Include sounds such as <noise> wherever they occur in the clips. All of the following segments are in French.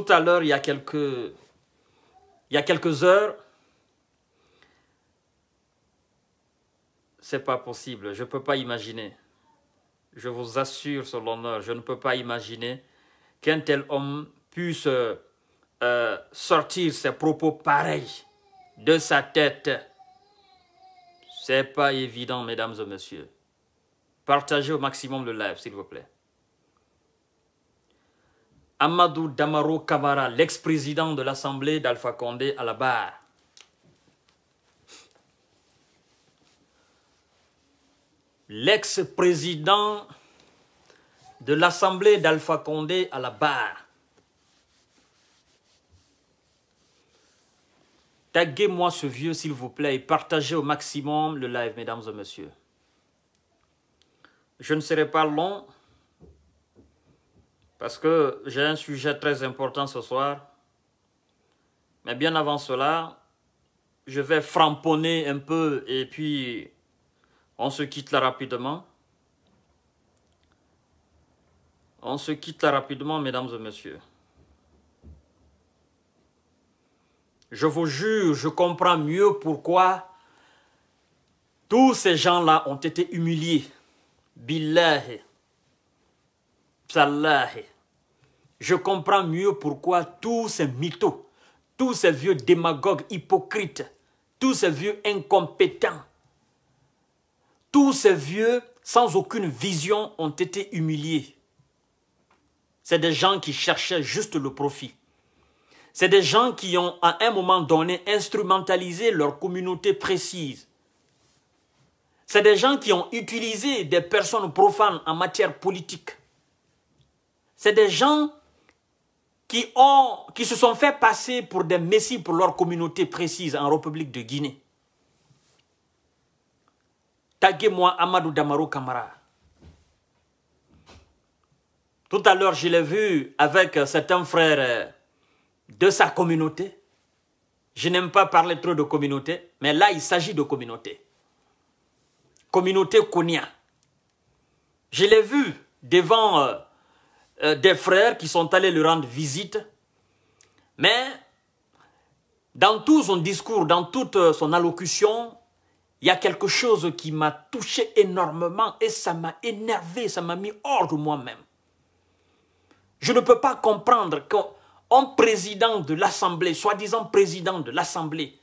Tout à l'heure, il, y a quelques, il y a quelques heures, c'est pas possible, je ne peux pas imaginer. Je vous assure sur l'honneur, je ne peux pas imaginer qu'un tel homme puisse euh, sortir ses propos pareils de sa tête. C'est pas évident, mesdames et messieurs. Partagez au maximum le live, s'il vous plaît. Amadou Damaro Kamara, l'ex-président de l'Assemblée d'Alpha Condé à la barre. L'ex-président de l'Assemblée d'Alpha Condé à la barre. Taguez-moi ce vieux, s'il vous plaît, et partagez au maximum le live, mesdames et messieurs. Je ne serai pas long parce que j'ai un sujet très important ce soir. Mais bien avant cela, je vais framponner un peu et puis on se quitte là rapidement. On se quitte là rapidement, mesdames et messieurs. Je vous jure, je comprends mieux pourquoi tous ces gens-là ont été humiliés. Billahi. Je comprends mieux pourquoi tous ces mythos, tous ces vieux démagogues hypocrites, tous ces vieux incompétents, tous ces vieux sans aucune vision ont été humiliés. C'est des gens qui cherchaient juste le profit. C'est des gens qui ont à un moment donné instrumentalisé leur communauté précise. C'est des gens qui ont utilisé des personnes profanes en matière politique c'est des gens qui, ont, qui se sont fait passer pour des messies pour leur communauté précise en République de Guinée. Taguez-moi Amadou Damarou Kamara. Tout à l'heure, je l'ai vu avec certains frères euh, de sa communauté. Je n'aime pas parler trop de communauté, mais là, il s'agit de communauté. Communauté Konya. Je l'ai vu devant euh, euh, des frères qui sont allés lui rendre visite. Mais dans tout son discours, dans toute euh, son allocution, il y a quelque chose qui m'a touché énormément et ça m'a énervé, ça m'a mis hors de moi-même. Je ne peux pas comprendre qu'un président de l'Assemblée, soi-disant président de l'Assemblée,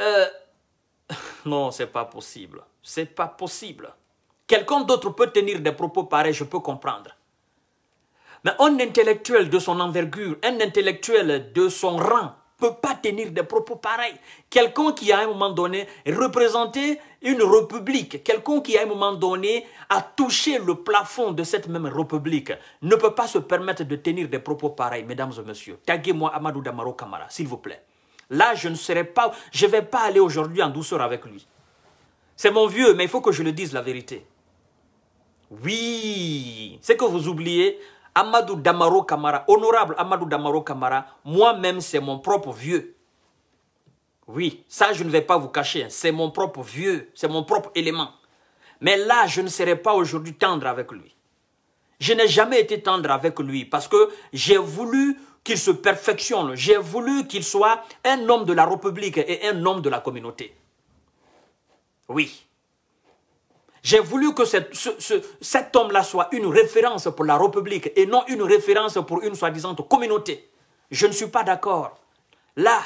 non, euh, <laughs> non, c'est pas possible. C'est pas possible. Quelqu'un d'autre peut tenir des propos pareils, je peux comprendre. Mais un intellectuel de son envergure, un intellectuel de son rang, ne peut pas tenir des propos pareils. Quelqu'un qui, à un moment donné, représentait une république, quelqu'un qui, à un moment donné, a touché le plafond de cette même république, ne peut pas se permettre de tenir des propos pareils, mesdames et messieurs. Taguez-moi Amadou Damaro Kamara, s'il vous plaît. Là, je ne serai pas, je vais pas aller aujourd'hui en douceur avec lui. C'est mon vieux, mais il faut que je le dise la vérité. Oui, c'est que vous oubliez Amadou Damaro Kamara, honorable Amadou Damaro Kamara, moi-même c'est mon propre vieux. Oui, ça je ne vais pas vous cacher, hein. c'est mon propre vieux, c'est mon propre élément. Mais là, je ne serai pas aujourd'hui tendre avec lui. Je n'ai jamais été tendre avec lui parce que j'ai voulu qu'il se perfectionne. J'ai voulu qu'il soit un homme de la République et un homme de la communauté. Oui. J'ai voulu que cet homme-là soit une référence pour la République et non une référence pour une soi-disant communauté. Je ne suis pas d'accord. Là,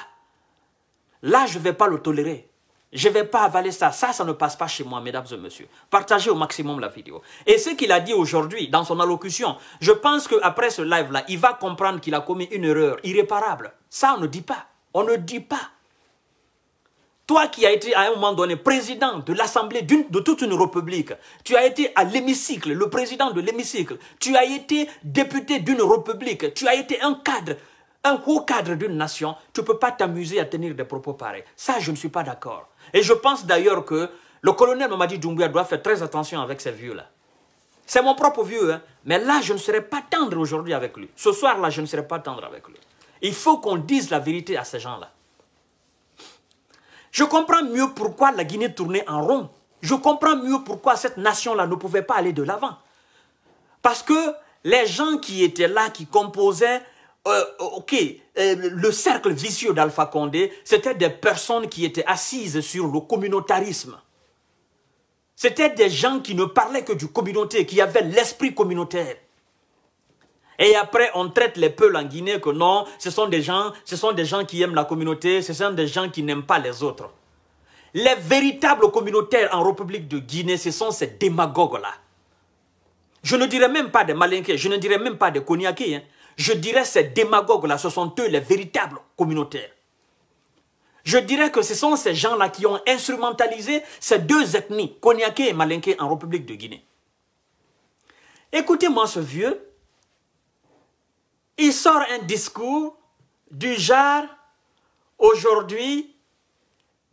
là, je ne vais pas le tolérer. Je ne vais pas avaler ça. Ça, ça ne passe pas chez moi, mesdames et messieurs. Partagez au maximum la vidéo. Et ce qu'il a dit aujourd'hui dans son allocution, je pense qu'après ce live-là, il va comprendre qu'il a commis une erreur irréparable. Ça, on ne dit pas. On ne dit pas. Toi qui as été à un moment donné président de l'Assemblée de toute une république, tu as été à l'hémicycle, le président de l'hémicycle, tu as été député d'une république, tu as été un cadre, un haut cadre d'une nation, tu ne peux pas t'amuser à tenir des propos pareils. Ça, je ne suis pas d'accord. Et je pense d'ailleurs que le colonel Mamadi Doumbouya doit faire très attention avec ces vieux-là. C'est mon propre vieux, hein. mais là, je ne serai pas tendre aujourd'hui avec lui. Ce soir-là, je ne serai pas tendre avec lui. Il faut qu'on dise la vérité à ces gens-là. Je comprends mieux pourquoi la Guinée tournait en rond. Je comprends mieux pourquoi cette nation-là ne pouvait pas aller de l'avant. Parce que les gens qui étaient là, qui composaient euh, euh, euh, le cercle vicieux d'Alpha Condé, c'était des personnes qui étaient assises sur le communautarisme. C'était des gens qui ne parlaient que du communauté, qui avaient l'esprit communautaire. Et après, on traite les peuples en Guinée que non, ce sont des gens, ce sont des gens qui aiment la communauté, ce sont des gens qui n'aiment pas les autres. Les véritables communautaires en République de Guinée, ce sont ces démagogues-là. Je ne dirais même pas des Malinqués, je ne dirais même pas des cognacés. Hein. Je dirais ces démagogues-là, ce sont eux les véritables communautaires. Je dirais que ce sont ces gens-là qui ont instrumentalisé ces deux ethnies, cognacés et malinqués, en République de Guinée. Écoutez-moi ce vieux, il sort un discours du genre aujourd'hui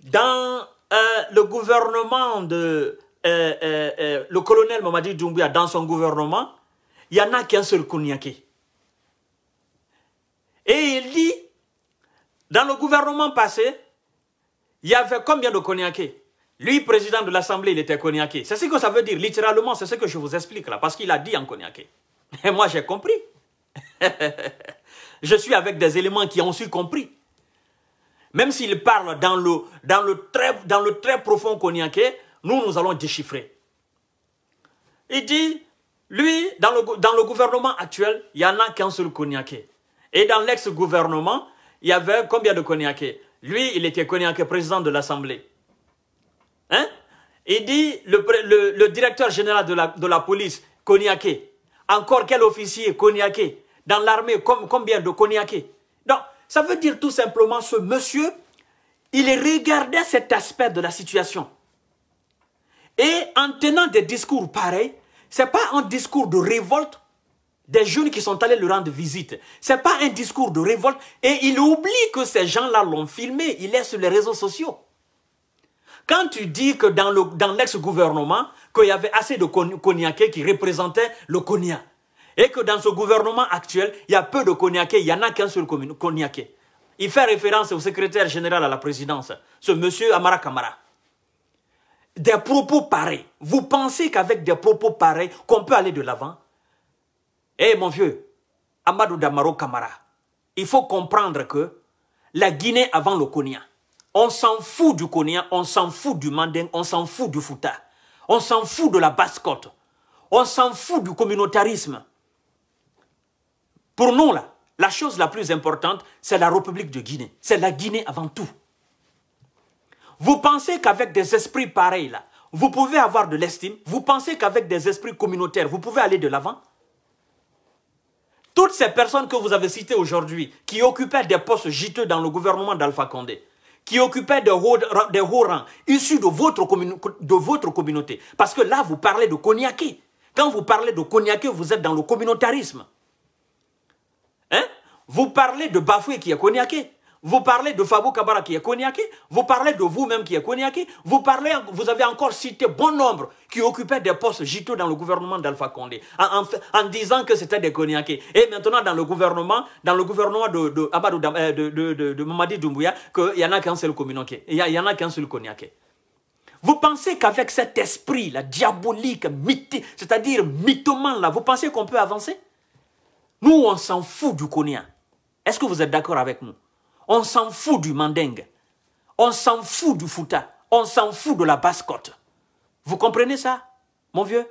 dans euh, le gouvernement de euh, euh, le colonel Mamadi Doumbouya dans son gouvernement, il n'y en a qu'un seul cognacé. Et il dit, dans le gouvernement passé, il y avait combien de cognacés Lui, président de l'Assemblée, il était cognacé. C'est ce que ça veut dire, littéralement, c'est ce que je vous explique là, parce qu'il a dit en cognacé. Et <laughs> moi, j'ai compris je suis avec des éléments qui ont su compris. Même s'il parle dans le, dans, le très, dans le très profond Konyaké, nous, nous allons déchiffrer. Il dit, lui, dans le, gouvernement actuel, il y en a qu'un seul cognaqué. Et dans l'ex-gouvernement, il y avait combien de Konyaké. Lui, il était cognaqué président de l'Assemblée. Hein Il dit, le, directeur général de la, police, Konyaké, Encore quel officier cognaqué dans l'armée, combien de Konyaké Donc, ça veut dire tout simplement ce monsieur, il regardait cet aspect de la situation. Et en tenant des discours pareils, ce n'est pas un discours de révolte des jeunes qui sont allés le rendre visite. Ce n'est pas un discours de révolte. Et il oublie que ces gens-là l'ont filmé. Il est sur les réseaux sociaux. Quand tu dis que dans l'ex-gouvernement, qu'il y avait assez de cognacés qui représentaient le cognac, et que dans ce gouvernement actuel, il y a peu de cognacés, il n'y en a qu'un seul cognacé. Il fait référence au secrétaire général à la présidence, ce monsieur Amara Kamara. Des propos pareils. Vous pensez qu'avec des propos pareils, qu'on peut aller de l'avant Eh mon vieux, Amadou Damaro Kamara, il faut comprendre que la Guinée avant le Konya, on s'en fout du Konya, on s'en fout du Manding, on s'en fout du Fouta, on s'en fout de la basse on s'en fout du communautarisme, pour nous, là, la chose la plus importante, c'est la République de Guinée. C'est la Guinée avant tout. Vous pensez qu'avec des esprits pareils, là, vous pouvez avoir de l'estime Vous pensez qu'avec des esprits communautaires, vous pouvez aller de l'avant Toutes ces personnes que vous avez citées aujourd'hui, qui occupaient des postes giteux dans le gouvernement d'Alpha Condé, qui occupaient des hauts, rangs, issus de votre, de votre communauté, parce que là, vous parlez de cognacé. Quand vous parlez de cognacé, vous êtes dans le communautarisme. Hein? Vous parlez de Bafoué qui est cognaqué. Vous parlez de Fabou Kabara qui est cognacé Vous parlez de vous-même qui est cognaqué. Vous parlez, vous avez encore cité bon nombre qui occupaient des postes gitaux dans le gouvernement d'Alpha Condé, en, disant que c'était des cognacés. Et maintenant, dans le gouvernement, dans le gouvernement de, de, euh, Mamadi Doumbouya, qu'il y en a qu'un seul cognaqué. Il y, en a qu'un seul cognaqué. Vous pensez qu'avec cet esprit, la diabolique, mythique, c'est-à-dire mythoman, là, vous pensez qu'on peut avancer nous, on s'en fout du Konya. Est-ce que vous êtes d'accord avec nous On s'en fout du mandingue. On s'en fout du fouta. On s'en fout de la basse-côte. Vous comprenez ça, mon vieux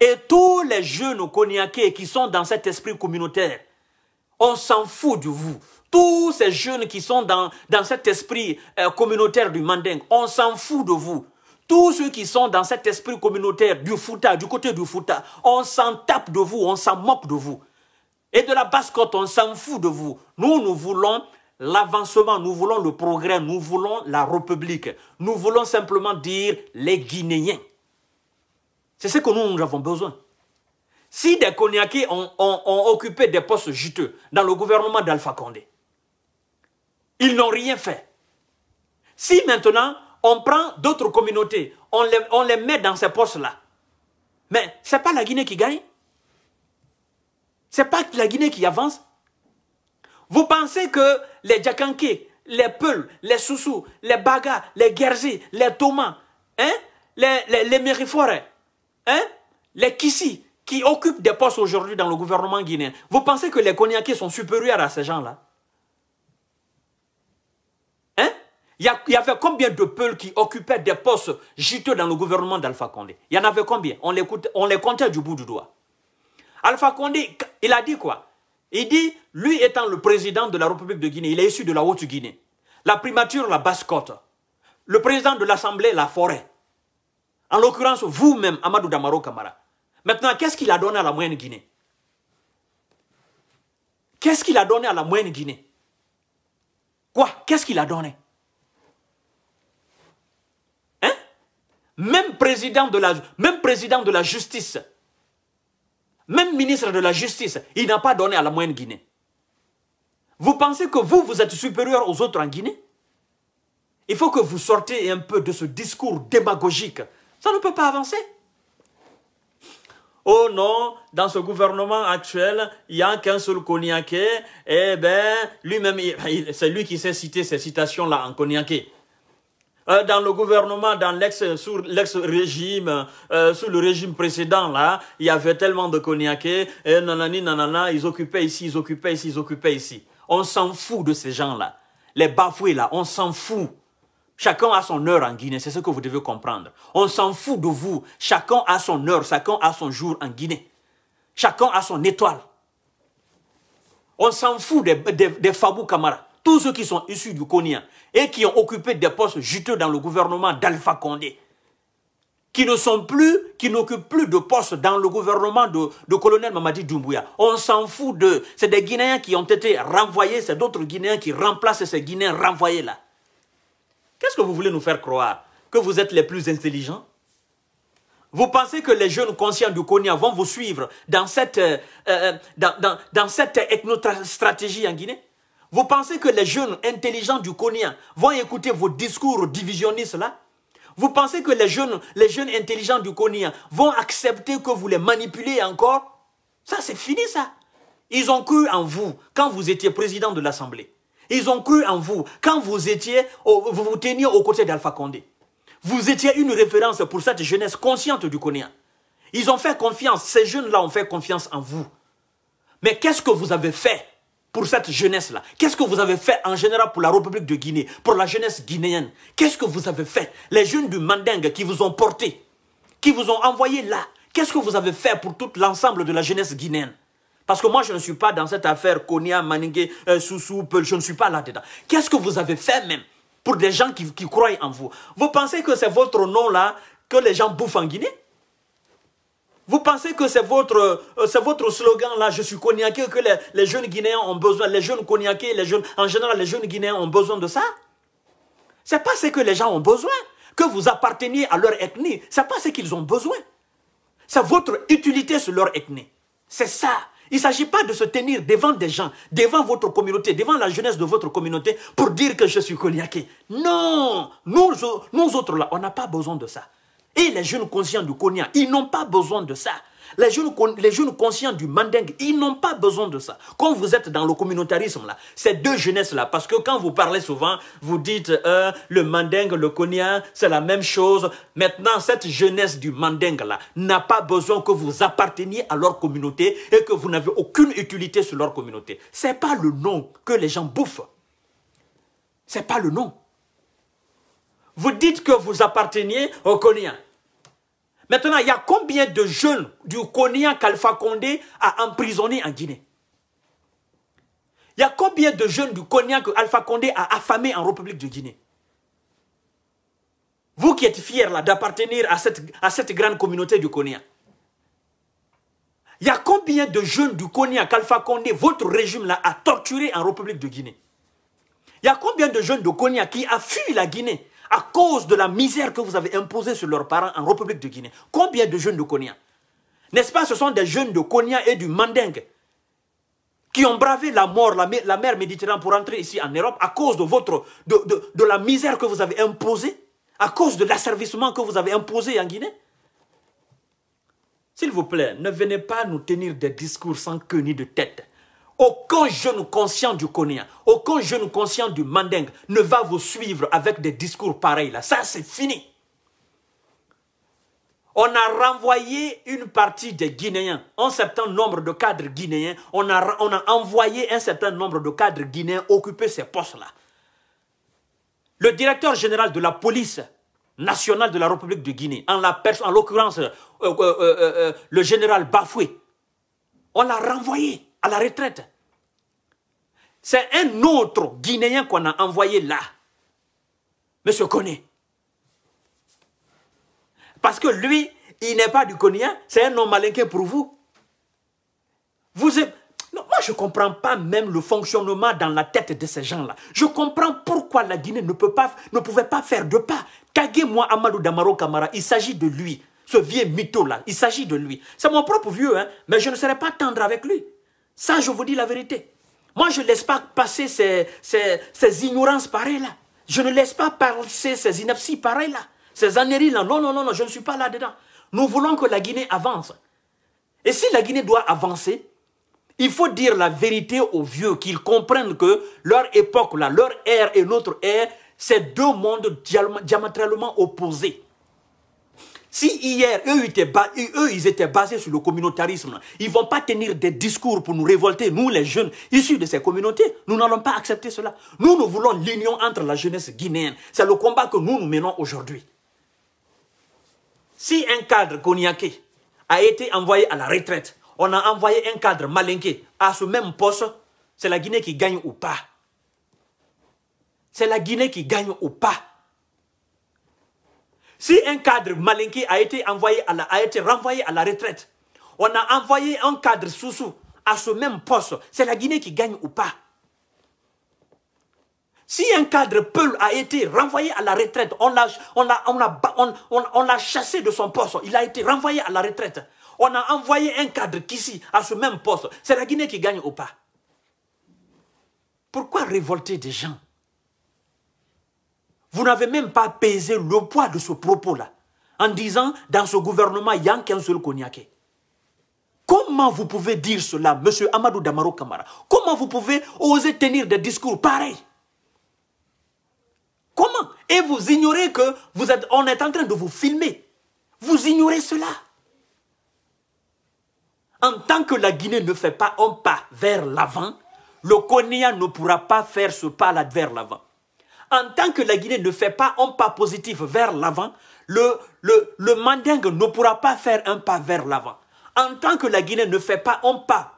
Et tous les jeunes Konyakés qui sont dans cet esprit communautaire, on s'en fout de vous. Tous ces jeunes qui sont dans, dans cet esprit euh, communautaire du mandingue, on s'en fout de vous. Tous ceux qui sont dans cet esprit communautaire du fouta, du côté du fouta, on s'en tape de vous, on s'en moque de vous et de la basse-côte, on s'en fout de vous. Nous, nous voulons l'avancement, nous voulons le progrès, nous voulons la République. Nous voulons simplement dire les Guinéens. C'est ce que nous, avons besoin. Si des Konyakis ont, occupé des postes juteux dans le gouvernement d'Alpha Condé, ils n'ont rien fait. Si maintenant, on prend d'autres communautés, on on les met dans ces postes-là, mais ce n'est pas la Guinée qui gagne n'est pas la Guinée qui avance. Vous pensez que les Djakanké, les Peuls, les Soussous, les Baga, les Guerzi, les Thomas, hein, les, les, les hein, les Kissi, qui occupent des postes aujourd'hui dans le gouvernement guinéen, vous pensez que les Konyakés sont supérieurs à ces gens-là hein? Il y, avait combien de Peuls qui occupaient des postes juteux dans le gouvernement d'Alpha Condé Il y en avait combien on les, on les comptait du bout du doigt. Alpha Condé, il a dit quoi Il dit, lui étant le président de la République de Guinée, il est issu de la Haute-Guinée. La primature, la basse-côte. Le président de l'Assemblée, la forêt. En l'occurrence, vous-même, Amadou Damaro Kamara. Maintenant, qu'est-ce qu'il a donné à la moyenne Guinée Qu'est-ce qu'il a donné à la moyenne Guinée Quoi Qu'est-ce qu'il a donné Hein même président, de la, même président de la justice, même ministre de la Justice, il n'a pas donné à la moyenne Guinée. Vous pensez que vous, vous êtes supérieur aux autres en Guinée Il faut que vous sortez un peu de ce discours démagogique. Ça ne peut pas avancer. Oh non, dans ce gouvernement actuel, il n'y a qu'un seul Konyaké. Eh bien, lui-même, c'est lui qui sait cité ces citations-là en Konyaké. Euh, dans le gouvernement, dans l'ex, sous régime euh, sous le régime précédent, là, il y avait tellement de cognacés, nanani, ils occupaient ici, ils occupaient ici, ils occupaient ici. On s'en fout de ces gens-là. Les bafoués, là, on s'en fout. Chacun a son heure en Guinée, c'est ce que vous devez comprendre. On s'en fout de vous. Chacun a son heure, chacun a son jour en Guinée. Chacun a son étoile. On s'en fout des, Fabou Camara tous ceux qui sont issus du Konya et qui ont occupé des postes juteux dans le gouvernement d'Alpha Condé, qui ne sont plus, qui n'occupent plus de postes dans le gouvernement de, colonel Mamadi Doumbouya. On s'en fout de. C'est des Guinéens qui ont été renvoyés, c'est d'autres Guinéens qui remplacent ces Guinéens renvoyés là. Qu'est-ce que vous voulez nous faire croire Que vous êtes les plus intelligents Vous pensez que les jeunes conscients du Konya vont vous suivre dans cette, euh, euh, dans, dans, dans cette ethnostratégie en Guinée vous pensez que les jeunes intelligents du Konya vont écouter vos discours divisionnistes là Vous pensez que les jeunes, les jeunes intelligents du Konya vont accepter que vous les manipulez encore Ça, c'est fini ça. Ils ont cru en vous quand vous étiez président de l'Assemblée. Ils ont cru en vous quand vous étiez, vous vous teniez aux côtés d'Alpha Condé. Vous étiez une référence pour cette jeunesse consciente du Konya. Ils ont fait confiance, ces jeunes-là ont fait confiance en vous. Mais qu'est-ce que vous avez fait pour cette jeunesse-là Qu'est-ce que vous avez fait en général pour la République de Guinée, pour la jeunesse guinéenne Qu'est-ce que vous avez fait Les jeunes du Mandingue qui vous ont porté, qui vous ont envoyé là, qu'est-ce que vous avez fait pour tout l'ensemble de la jeunesse guinéenne parce que moi, je ne suis pas dans cette affaire Konya, Maningue, euh, Soussou, Peul, je ne suis pas là-dedans. Qu'est-ce que vous avez fait même pour des gens qui, qui croient en vous Vous pensez que c'est votre nom là que les gens bouffent en Guinée vous pensez que c'est votre, euh, votre slogan là, je suis cognaqué, que les, jeunes Guinéens ont besoin, les jeunes cognaqués, les jeunes, en général, les jeunes Guinéens ont besoin de ça C'est pas ce que les gens ont besoin, que vous apparteniez à leur ethnie, c'est pas ce qu'ils ont besoin. C'est votre utilité sur leur ethnie. C'est ça. Il ne s'agit pas de se tenir devant des gens, devant votre communauté, devant la jeunesse de votre communauté pour dire que je suis cognaqué. Non, nous, nous autres là, on n'a pas besoin de ça. Et les jeunes conscients du Konya, ils n'ont pas besoin de ça. Les jeunes, les jeunes conscients du Mandeng, ils n'ont pas besoin de ça. Quand vous êtes dans le communautarisme, là, ces deux jeunesses-là, parce que quand vous parlez souvent, vous dites euh, le Mandeng, le Konya, c'est la même chose. Maintenant, cette jeunesse du Mandeng, là, n'a pas besoin que vous apparteniez à leur communauté et que vous n'avez aucune utilité sur leur communauté. C'est pas le nom que les gens bouffent. C'est pas le nom. Vous dites que vous apparteniez au Konya. Maintenant, il y a combien de jeunes du Konya qu'Alpha Condé a emprisonné en Guinée Il y a combien de jeunes du Konya que Alpha Condé a affamé en République de Guinée Vous qui êtes fiers d'appartenir à cette, à cette grande communauté du Konya. Il y a combien de jeunes du Konya qu'Alpha Condé, votre régime a torturé en République de Guinée Il y a combien de jeunes de Konya qui a fui la Guinée à cause de la misère que vous avez imposée sur leurs parents en République de Guinée. Combien de jeunes de Konya N'est-ce pas, ce sont des jeunes de Konya et du Mandingue qui ont bravé la mort, la, mer Méditerranée pour entrer ici en Europe à cause de, votre, de, de la misère que vous avez imposée, à cause de l'asservissement que vous avez imposé en Guinée. S'il vous plaît, ne venez pas nous tenir des discours sans queue ni de tête. Aucun jeune conscient du Konya, aucun jeune conscient du Mandeng ne va vous suivre avec des discours pareils. Là. Ça, c'est fini. On a renvoyé une partie des Guinéens, un certain nombre de cadres guinéens. On a, on a envoyé un certain nombre de cadres guinéens occuper ces postes-là. Le directeur général de la police nationale de la République de Guinée, en, l'occurrence euh, euh, euh, le général Bafoué, on l'a renvoyé à la retraite. C'est un autre Guinéen qu'on a envoyé là. Monsieur Kone. Parce que lui, il n'est pas du Konya, c'est un nom malinquin pour vous. Vous moi, je ne comprends pas même le fonctionnement dans la tête de ces gens-là. Je comprends pourquoi la Guinée ne, peut pas, ne pouvait pas faire de pas. kagez moi Amadou Damaro Kamara, il s'agit de lui. Ce vieux mytho-là, il s'agit de lui. C'est mon propre vieux, hein, mais je ne serai pas tendre avec lui. Ça, je vous dis la vérité. Moi, je ne laisse pas passer ces, ces, ignorances pareilles-là. Je ne laisse pas passer ces inepties pareilles-là. Ces anéries-là. Non, non, non, non, je ne suis pas là-dedans. Nous voulons que la Guinée avance. Et si la Guinée doit avancer, il faut dire la vérité aux vieux, qu'ils comprennent que leur époque, là, leur ère et notre ère, c'est deux mondes diamétralement opposés. Si hier, eux, ils étaient, basés sur le communautarisme, ils ne vont pas tenir des discours pour nous révolter. Nous, les jeunes issus de ces communautés, nous n'allons pas accepter cela. Nous, nous voulons l'union entre la jeunesse guinéenne. C'est le combat que nous, nous menons aujourd'hui. Si un cadre cognaqué a été envoyé à la retraite, on a envoyé un cadre malinqué à ce même poste, c'est la Guinée qui gagne ou pas. C'est la Guinée qui gagne ou pas. Si un cadre malinqué a été, envoyé à a été renvoyé à la retraite, on a envoyé un cadre sous-sous à ce même poste, c'est la Guinée qui gagne ou pas si un cadre Peul a été renvoyé à la retraite, on l'a on on, on, chassé de son poste, il a été renvoyé à la retraite. On a envoyé un cadre Kissi à ce même poste. C'est la Guinée qui gagne ou pas Pourquoi révolter des gens vous n'avez même pas pesé le poids de ce propos-là en disant dans ce gouvernement, il n'y a qu'un seul Comment vous pouvez dire cela, monsieur Amadou Damaro Kamara Comment vous pouvez oser tenir des discours pareils Comment Et vous ignorez que vous êtes, on est en train de vous filmer. Vous ignorez cela. En tant que la Guinée ne fait pas un pas vers l'avant, le Konya ne pourra pas faire ce pas-là vers l'avant en tant que la Guinée ne fait pas un pas positif vers l'avant, le, le, le mandingue ne pourra pas faire un pas vers l'avant. En tant que la Guinée ne fait pas un pas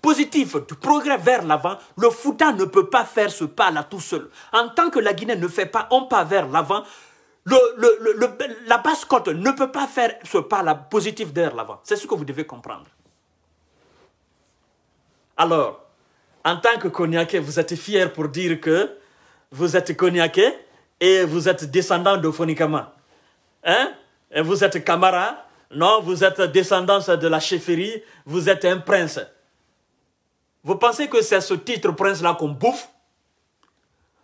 positif du progrès vers l'avant, le Fouta ne peut pas faire ce pas-là tout seul. En tant que la Guinée ne fait pas un pas vers l'avant, le, la basse-côte ne peut pas faire ce pas-là positif vers l'avant. C'est ce que vous devez comprendre. Alors, en tant que Cognacais, vous êtes fiers pour dire que vous êtes cognacé et vous êtes descendant de Fonikama. Hein? Et vous êtes Kamara, non, vous êtes descendant de la chefferie, vous êtes un prince. Vous pensez que c'est ce titre prince-là qu'on bouffe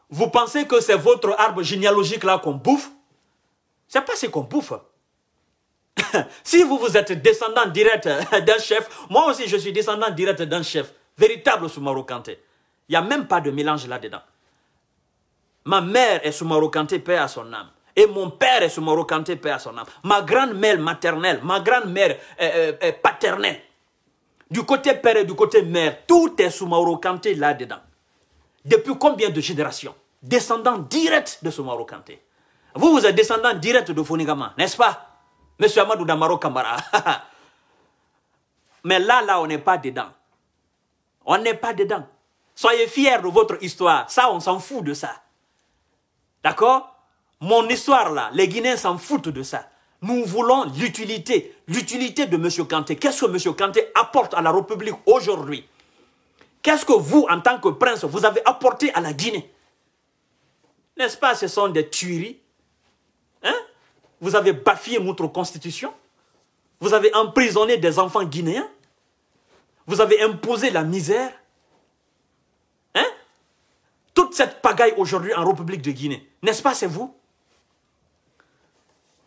Vous pensez que c'est votre arbre généalogique-là qu'on bouffe C'est pas ce qu'on bouffe. <laughs> si vous, vous êtes descendant direct euh, d'un chef, moi aussi je suis descendant direct d'un chef, véritable sous-marocanté. Il n'y a même pas de mélange là-dedans. Ma mère est sous Marocanté, paix à son âme. Et mon père est sous Marocanté, paix à son âme. Ma grand-mère maternelle, ma grande mère euh, euh, euh, paternelle. Du côté père et du côté mère, tout est sous Soumarokanté là-dedans. Depuis combien de générations Descendant direct de Soumarokanté. Vous, vous êtes descendant direct de Fonigama, n'est-ce pas Monsieur Amadou Damaro Kamara. <laughs> Mais là, là, on n'est pas dedans. On n'est pas dedans. Soyez fiers de votre histoire. Ça, on s'en fout de ça. D'accord Mon histoire là, les Guinéens s'en foutent de ça. Nous voulons l'utilité, l'utilité de M. Kanté. Qu'est-ce que M. Kanté apporte à la République aujourd'hui Qu'est-ce que vous, en tant que prince, vous avez apporté à la Guinée N'est-ce pas, ce sont des tueries hein? Vous avez bafié notre constitution Vous avez emprisonné des enfants guinéens Vous avez imposé la misère hein? toute cette pagaille aujourd'hui en République de Guinée, n'est-ce pas, c'est vous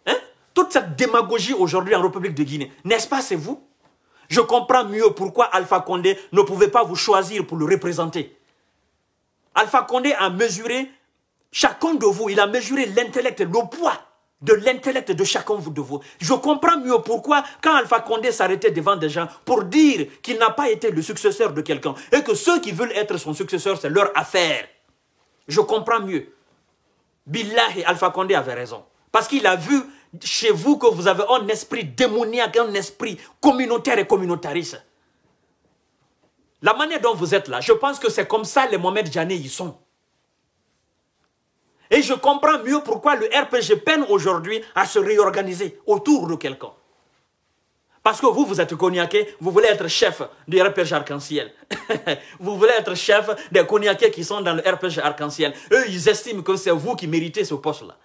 hein? Toute cette démagogie aujourd'hui en République de Guinée, n'est-ce pas, c'est vous Je comprends mieux pourquoi Alpha Condé ne pouvait pas vous choisir pour le représenter. Alpha Condé a mesuré, chacun de vous, il a mesuré l'intellect, le poids de l'intellect de chacun de vous. Je comprends mieux pourquoi, quand Alpha Condé s'arrêtait devant des gens pour dire qu'il n'a pas été le successeur de quelqu'un et que ceux qui veulent être son successeur, c'est leur affaire je comprends mieux. et Alpha Condé avaient raison. Parce qu'il a vu chez vous que vous avez un esprit démoniaque, un esprit communautaire et communautariste. La manière dont vous êtes là, je pense que c'est comme ça les Mohamed Jané y sont. Et je comprends mieux pourquoi le RPG peine aujourd'hui à se réorganiser autour de quelqu'un. Parce que vous, vous êtes Konyaké, vous voulez être chef du RPG Arc-en-Ciel. <laughs> vous voulez être chef des Konyaké qui sont dans le RPG Arc-en-Ciel. Eux, ils estiment que c'est vous qui méritez ce poste-là.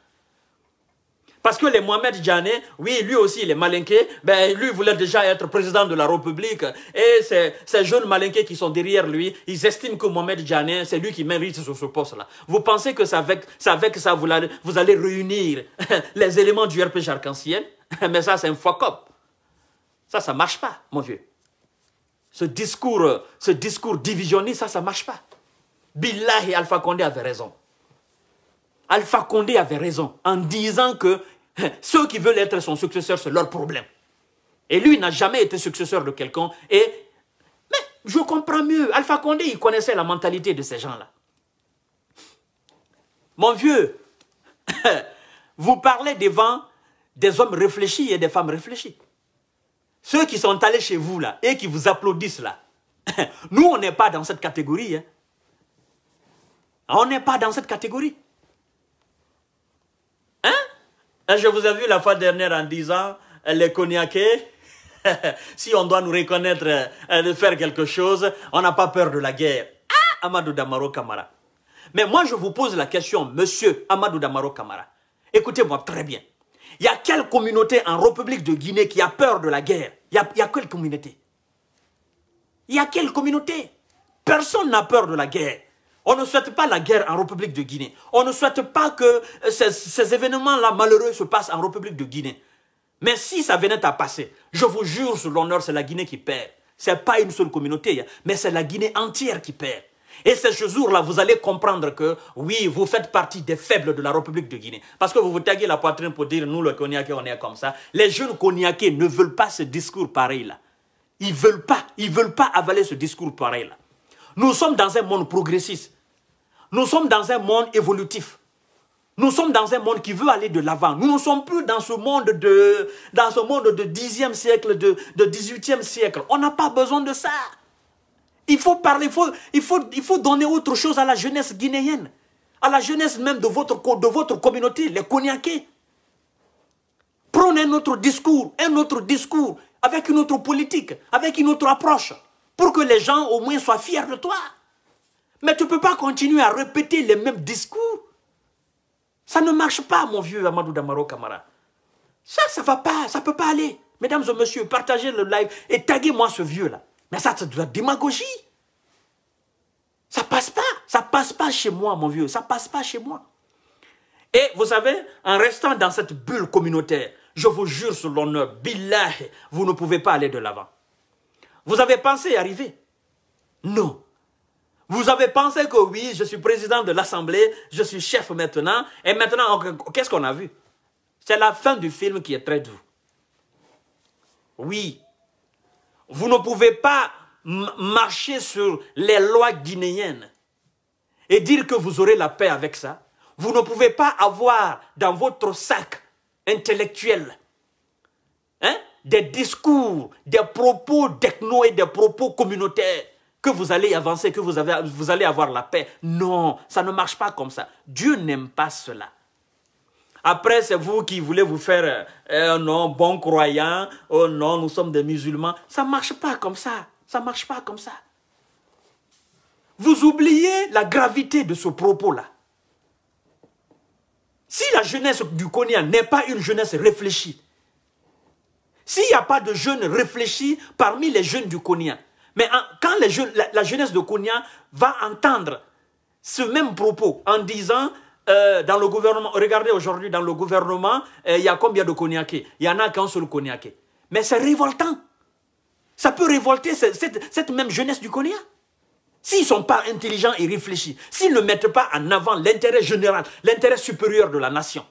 Parce que les Mohamed Djané, oui, lui aussi, les Malinké, ben, lui voulait déjà être président de la République. Et ces, jeunes malinqués qui sont derrière lui, ils estiment que Mohamed Djané, c'est lui qui mérite ce poste-là. Vous pensez que c'est avec, ça vous, vous allez réunir <laughs> les éléments du RPG Arc-en-Ciel <laughs> Mais ça, c'est un fuck ça, ça ne marche pas, mon vieux. Ce discours, euh, ce discours divisionniste, ça, ça ne marche pas. Billah et Alpha Condé avaient raison. Alpha Condé avait raison en disant que hein, ceux qui veulent être son successeur, c'est leur problème. Et lui n'a jamais été successeur de quelqu'un. Et Mais je comprends mieux. Alpha Condé, il connaissait la mentalité de ces gens-là. Mon vieux, <laughs> vous parlez devant des hommes réfléchis et des femmes réfléchies. Ceux qui sont allés chez vous là et qui vous applaudissent là, <coughs> nous on n'est pas dans cette catégorie. Hein. On n'est pas dans cette catégorie. Hein? Je vous ai vu la fois dernière en disant, euh, les cognacés, <laughs> si on doit nous reconnaître euh, de faire quelque chose, on n'a pas peur de la guerre. Ah, Amadou Damaro Kamara. Mais moi, je vous pose la question, monsieur Amadou Damaro Kamara. Écoutez-moi très bien. Il y a quelle communauté en République de Guinée qui a peur de la guerre Il y a, quelle communauté Il y a quelle communauté Personne n'a peur de la guerre. On ne souhaite pas la guerre en République de Guinée. On ne souhaite pas que euh, ces, ces événements-là malheureux se passent en République de Guinée. Mais si ça venait à passer, je vous jure sur l'honneur, c'est la Guinée qui perd. Ce n'est pas une seule communauté, hein, mais c'est la Guinée entière qui perd. Et ces ce là vous allez comprendre que, oui, vous faites partie des faibles de la République de Guinée. Parce que vous vous taguez la poitrine pour dire, nous, le Konyakés on est comme ça. Les jeunes Konyakés ne veulent pas ce discours pareil-là. Ils veulent pas, ils veulent pas avaler ce discours pareil-là. Nous sommes dans un monde progressiste. Nous sommes dans un monde évolutif. Nous sommes dans un monde qui veut aller de l'avant. Nous ne sommes plus dans ce monde de, dans ce monde de 10e siècle, de, de 18e siècle. On n'a pas besoin de ça. Il faut parler, il faut, il, faut, il faut donner autre chose à la jeunesse guinéenne, à la jeunesse même de votre, de votre communauté, les Konyakés. Prenez un autre discours, un autre discours, avec une autre politique, avec une autre approche, pour que les gens au moins soient fiers de toi. Mais tu ne peux pas continuer à répéter les mêmes discours. Ça ne marche pas, mon vieux Amadou Damaro Kamara. Ça, ça ne va pas, ça ne peut pas aller. Mesdames et messieurs, partagez le live et taguez-moi ce vieux-là. Mais ça, c'est de la démagogie. Ça passe pas. Ça passe pas chez moi, mon vieux. Ça passe pas chez moi. Et vous savez, en restant dans cette bulle communautaire, je vous jure sur l'honneur, billah, vous ne pouvez pas aller de l'avant. Vous avez pensé y arriver Non. Vous avez pensé que oui, je suis président de l'Assemblée, je suis chef maintenant, et maintenant, qu'est-ce qu'on a vu C'est la fin du film qui est très doux. Oui, vous ne pouvez pas marcher sur les lois guinéennes et dire que vous aurez la paix avec ça. Vous ne pouvez pas avoir dans votre sac intellectuel hein, des discours, des propos techno et des propos communautaires que vous allez avancer, que vous, vous allez avoir la paix. Non, ça ne marche pas comme ça. Dieu n'aime pas cela. Après, c'est vous qui voulez vous faire Oh euh, non, bon croyant, oh non, nous sommes des musulmans. Ça ne marche pas comme ça. Ça ne marche pas comme ça. Vous oubliez la gravité de ce propos-là. Si la jeunesse du Konya n'est pas une jeunesse réfléchie, s'il n'y a pas de jeunes réfléchis parmi les jeunes du Konya, mais quand la, jeunesse de Konya va entendre ce même propos en disant euh, dans le gouvernement, regardez aujourd'hui dans le gouvernement, euh, il y a combien de cognacés Il y en a sur le cognacé. Mais c'est révoltant. Ça peut révolter cette, cette même jeunesse du cognac. S'ils ne sont pas intelligents et réfléchis, s'ils ne mettent pas en avant l'intérêt général, l'intérêt supérieur de la nation,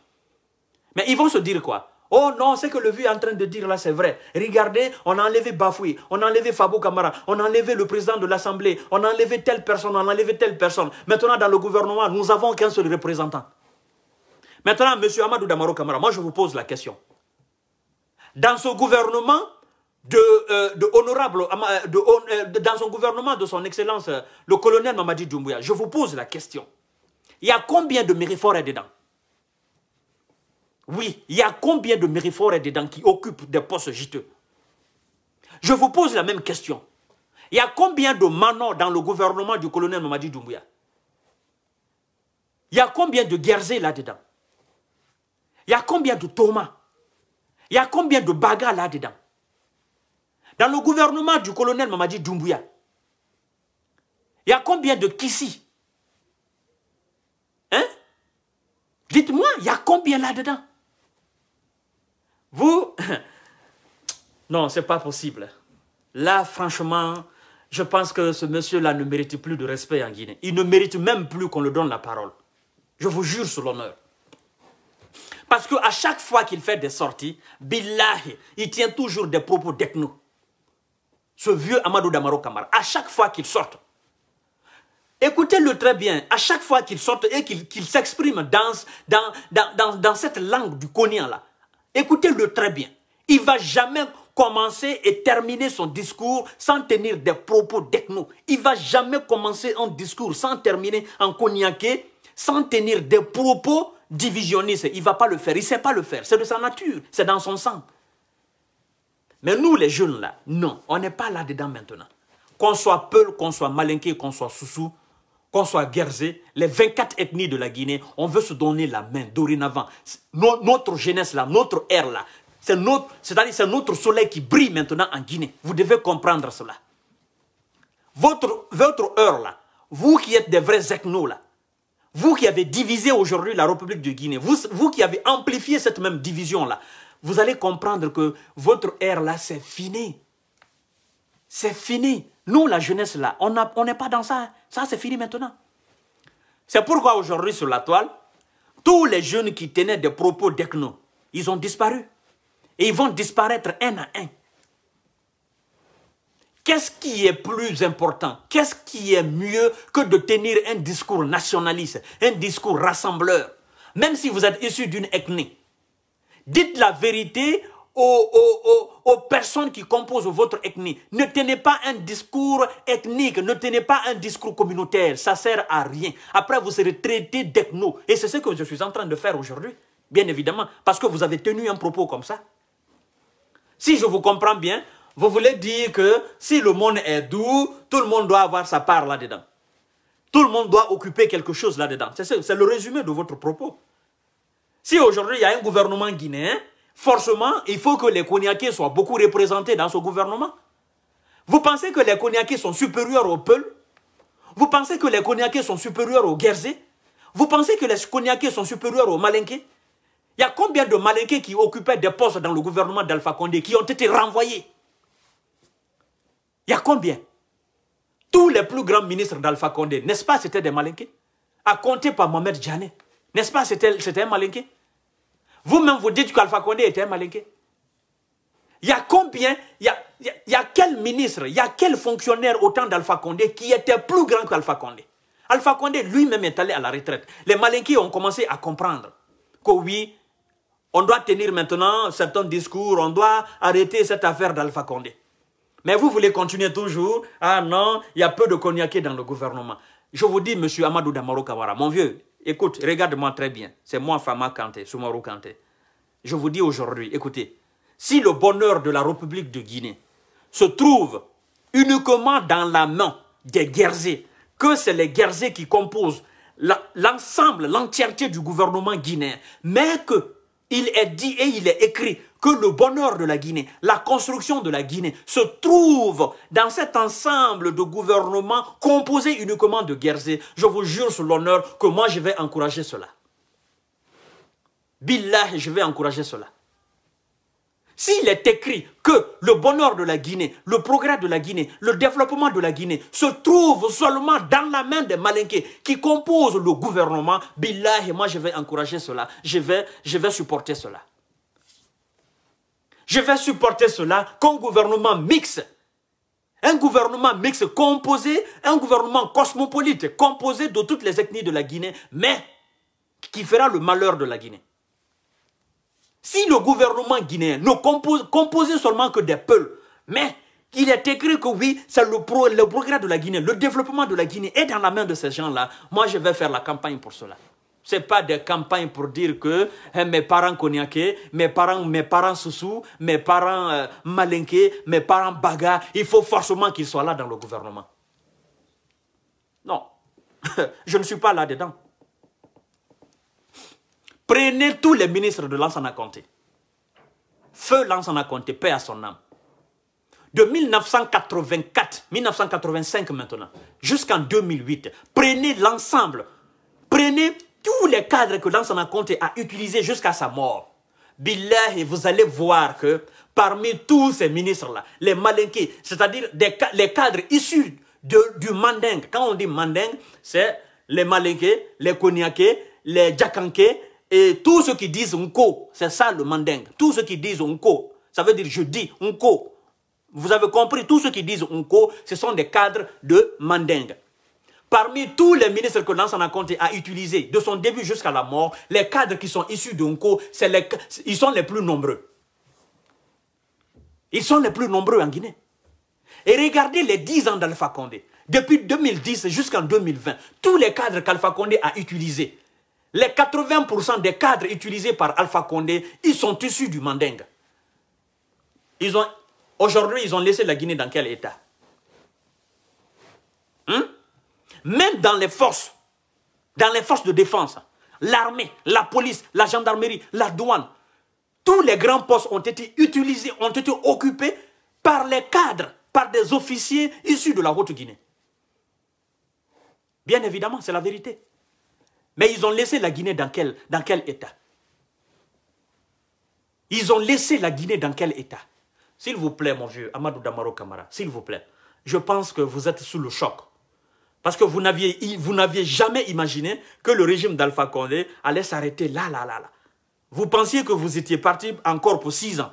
mais ils vont se dire quoi Oh non, ce que le vieux est en train de dire là, c'est vrai. Regardez, on a enlevé Bafoui, on a enlevé Fabou Kamara, on a enlevé le président de l'Assemblée, on a enlevé telle personne, on a enlevé telle personne. Maintenant, dans le gouvernement, nous avons qu'un seul représentant. Maintenant, M. Amadou Damaro Kamara, moi je vous pose la question. Dans ce gouvernement de, euh, honorable, euh, euh, dans son gouvernement de son excellence, le colonel Mamadi Doumbouya, je vous pose la question. Il y a combien de là dedans oui, il y a combien de mériforts dedans qui occupent des postes juteux Je vous pose la même question. Il y a combien de manants dans le gouvernement du colonel Mamadi Doumbouya Il y a combien de Guerzé là-dedans Il y a combien de Thomas Il y a combien de Baga là-dedans Dans le gouvernement du colonel Mamadi Doumbouya, il y a combien de Kissi Hein Dites-moi, il y a combien là-dedans vous, <coughs> non, c'est pas possible. Là, franchement, je pense que ce monsieur-là ne mérite plus de respect en Guinée. Il ne mérite même plus qu'on le donne la parole. Je vous jure sur l'honneur. Parce qu'à chaque fois qu'il fait des sorties, billahi, il tient toujours des propos d'ethno. Ce vieux Amadou Damaro Kamara, à chaque fois qu'il sort. écoutez-le très bien, à chaque fois qu'il sort et qu'il s'exprime dans, dans, dans, dans, cette langue du konyan là, Écoutez-le très bien. Il va jamais commencer et terminer son discours sans tenir des propos d'ethno. Il va jamais commencer un discours sans terminer en cognacé, sans tenir des propos divisionnistes. Il va pas le faire. Il sait pas le faire. C'est de sa nature. C'est dans son sang. Mais nous, les jeunes là, non, on n'est pas là-dedans maintenant. Qu'on soit Peul, qu'on soit malinqué, qu'on soit Soussou, qu'on soit Guerzé, les 24 ethnies de la Guinée, on veut se donner la main dorénavant. notre jeunesse là, notre ère là, c'est notre, cest notre soleil qui brille maintenant en Guinée. Vous devez comprendre cela. Votre, votre heure là, vous qui êtes des vrais ethnos là, vous qui avez divisé aujourd'hui la République de Guinée, vous, vous qui avez amplifié cette même division là, vous allez comprendre que votre ère là, c'est fini. C'est fini. Nous, la jeunesse, là, on n'est pas dans ça. Ça, c'est fini maintenant. C'est pourquoi aujourd'hui, sur la toile, tous les jeunes qui tenaient des propos d'ECNO, ils ont disparu. Et ils vont disparaître un à un. Qu'est-ce qui est plus important Qu'est-ce qui est mieux que de tenir un discours nationaliste, un discours rassembleur Même si vous êtes issu d'une ethnie. Dites la vérité aux, personnes qui composent votre ethnie. Ne tenez pas un discours ethnique, ne tenez pas un discours communautaire, ça sert à rien. Après, vous serez traité d'ethno. Et c'est ce que je suis en train de faire aujourd'hui, bien évidemment, parce que vous avez tenu un propos comme ça. Si je vous comprends bien, vous voulez dire que si le monde est doux, tout le monde doit avoir sa part là-dedans. Tout le monde doit occuper quelque chose là-dedans. C'est le résumé de votre propos. Si aujourd'hui il y a un gouvernement guinéen, forcément, il faut que les Cognacais soient beaucoup représentés dans ce gouvernement. Vous pensez que les Cognacais sont supérieurs aux Peuls Vous pensez que les Cognacais sont supérieurs aux Guerzés Vous pensez que les Cognacais sont supérieurs aux Malinqués Il y a combien de Malinqués qui occupaient des postes dans le gouvernement d'Alpha Condé qui ont été renvoyés Il y a combien Tous les plus grands ministres d'Alpha Condé, n'est-ce pas, c'était des Malinqués À compter par Mohamed Djané, n'est-ce pas, c'était un Malinqué vous-même, vous dites qu'Alpha Condé était un malinqué. Il y a combien, il y a, y quel ministre, il y a quel fonctionnaire autant d'Alpha Condé qui était plus grand qu'Alpha Condé Alpha Condé lui-même est allé à la retraite. Les malinqués ont commencé à comprendre que oui, on doit tenir maintenant certains discours, on doit arrêter cette affaire d'Alpha Condé. Mais vous voulez continuer toujours. Ah non, il y a peu de cognacés dans le gouvernement. Je vous dis, monsieur Amadou Damaro Kawara, mon vieux, Écoute, regarde-moi très bien. C'est moi, Fama Kanté, Soumarou Kanté. Je vous dis aujourd'hui, écoutez, si le bonheur de la République de Guinée se trouve uniquement dans la main des guerriers, que c'est les guerriers qui composent l'ensemble, l'entièreté du gouvernement guinéen, mais qu'il est dit et il est écrit que le bonheur de la Guinée, la construction de la Guinée se trouve dans cet ensemble de gouvernements composés uniquement de guerriers. Je vous jure sur l'honneur que moi je vais encourager cela. Billah, je vais encourager cela. S'il est écrit que le bonheur de la Guinée, le progrès de la Guinée, le développement de la Guinée se trouve seulement dans la main des malinqués qui composent le gouvernement, billah, moi je vais encourager cela, je vais, je vais supporter cela. Je vais supporter cela qu'un gouvernement mixte, un gouvernement mixte composé, un gouvernement cosmopolite composé de toutes les ethnies de la Guinée, mais qui fera le malheur de la Guinée. Si le gouvernement guinéen ne compose, seulement que des peuples, mais qu'il est écrit que oui, c'est le, le progrès de la Guinée, le développement de la Guinée est dans la main de ces gens-là. Moi, je vais faire la campagne pour cela. Ce n'est pas des campagnes pour dire que hein, mes parents cognacés, mes parents, mes parents soussous, mes parents euh, malinqués, mes parents bagarres, il faut forcément qu'ils soient là dans le gouvernement. Non, <laughs> je ne suis pas là-dedans. Prenez tous les ministres de Lansana Conté. Feu Lansana paix à son âme. De 1984, 1985 maintenant, jusqu'en 2008, prenez l'ensemble, prenez tous les cadres que Lansana Conte a utilisé jusqu'à sa mort, et vous allez voir que parmi tous ces ministres-là, les malinqués, c'est-à-dire les cadres issus du mandingue, quand on dit mandingue, c'est les malinqués, les cognacés, les jakanké et tous ceux qui disent Nko, c'est ça le mandingue. Tous ceux qui disent Nko, ça veut dire je dis Nko. Vous avez compris, tous ceux qui disent Nko, ce sont des cadres de mandingue. Parmi tous les ministres que Lansana Conte a utilisés, de son début jusqu'à la mort, les cadres qui sont issus de les, ils sont les plus nombreux. Ils sont les plus nombreux en Guinée. Et regardez les 10 ans d'Alpha Condé. Depuis 2010 jusqu'en 2020, tous les cadres qu'Alpha Condé a utilisés, les 80% des cadres utilisés par Alpha Condé, ils sont issus du Mandingue. aujourd'hui, ils ont laissé la Guinée dans quel état? Hein? Même dans les forces, dans les forces de défense, l'armée, la police, la gendarmerie, la douane, tous les grands postes ont été utilisés, ont été occupés par les cadres, par des officiers issus de la Haute-Guinée. Bien évidemment, c'est la vérité. Mais ils ont laissé la Guinée dans quel, dans quel état Ils ont laissé la Guinée dans quel état S'il vous plaît, mon vieux, Amadou Damaro Kamara, s'il vous plaît, je pense que vous êtes sous le choc. Parce que vous n'aviez jamais imaginé que le régime d'Alpha Condé allait s'arrêter là, là, là, là. Vous pensiez que vous étiez parti encore pour six ans.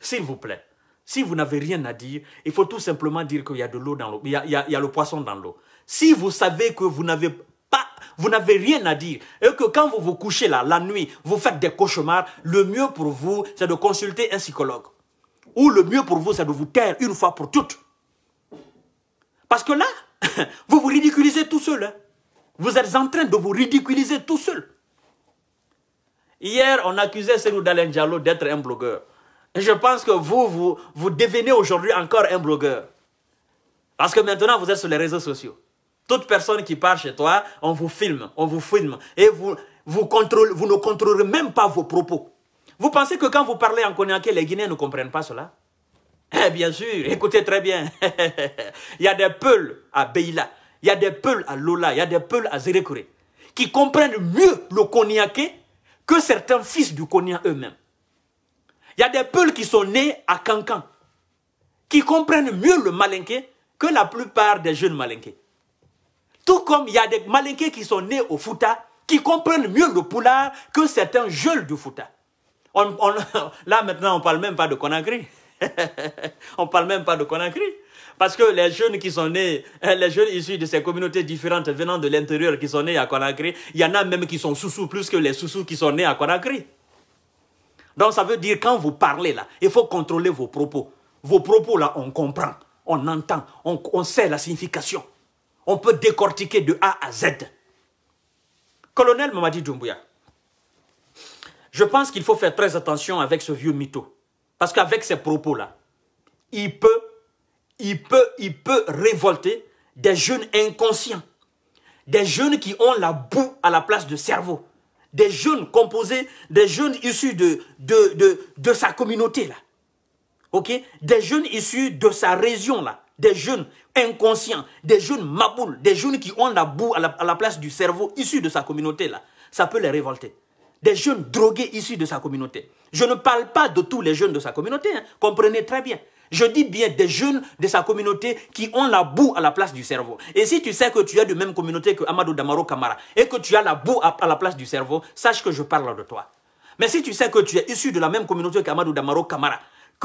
S'il vous plaît, si vous n'avez rien à dire, il faut tout simplement dire qu'il y a de l'eau dans l'eau, il, il, y a le poisson dans l'eau. Si vous savez que vous n'avez pas, vous n'avez rien à dire, et que quand vous vous couchez là, la nuit, vous faites des cauchemars, le mieux pour vous, c'est de consulter un psychologue. Ou le mieux pour vous, c'est de vous taire une fois pour toutes. Parce que là, <laughs> vous vous ridiculisez tout seul. Hein. Vous êtes en train de vous ridiculiser tout seul. Hier, on accusait Senou Dalen Diallo d'être un blogueur. je pense que vous, vous, vous devenez aujourd'hui encore un blogueur. Parce que maintenant, vous êtes sur les réseaux sociaux. Toute personne qui part chez toi, on vous filme, on vous filme. Et vous, vous, contrôlez. vous ne contrôlez même pas vos propos. Vous pensez que quand vous parlez en Konyaké, les Guinéens ne comprennent pas cela eh bien sûr, écoutez très bien. <laughs> il y a des peuls à Beila, il y a des peuls à Lola, il y a des peuls à Zérékoré qui comprennent mieux le koniaké que certains fils du Konia eux-mêmes. Il y a des peuls qui sont nés à Kankan, qui comprennent mieux le malinqué que la plupart des jeunes malinqués. Tout comme il y a des malinqués qui sont nés au Fouta, qui comprennent mieux le poulard que certains jeunes du Fouta. <laughs> là maintenant, on ne parle même pas de Conakry. <laughs> On parle même pas de Conakry. Parce que les jeunes qui sont nés, euh, les jeunes issus de ces communautés différentes venant de l'intérieur qui sont nés à Conakry, il y en a même qui sont sous-sous plus que les sous qui sont nés à Conakry. Donc ça veut dire quand vous parlez là, il faut contrôler vos propos. Vos propos là, on comprend, on entend, on, sait la signification. On peut décortiquer de A à Z. Colonel Mamadi Doumbouya, je pense qu'il faut faire très attention avec ce vieux mytho. Parce qu'avec ces propos-là, il peut, il, peut, il peut révolter des jeunes inconscients, des jeunes qui ont la boue à la place de cerveau, des jeunes composés, des jeunes issus de, de, sa communauté, là. OK Des jeunes issus de sa région, là des jeunes inconscients, des jeunes maboules, des jeunes qui ont la boue à la, place du cerveau issus de sa communauté là, ça peut les révolter des jeunes drogués issus de sa communauté. Je ne parle pas de tous les jeunes de sa communauté, hein. comprenez très bien. Je dis bien des jeunes de sa communauté qui ont la boue à la place du cerveau. Et si tu sais que tu es de même communauté que Amadou Damaro Kamara et que tu as la boue à, à la place du cerveau, sache que je parle de toi. Mais si tu sais que tu es issu de la même communauté qu'Amadou Damaro Kamara,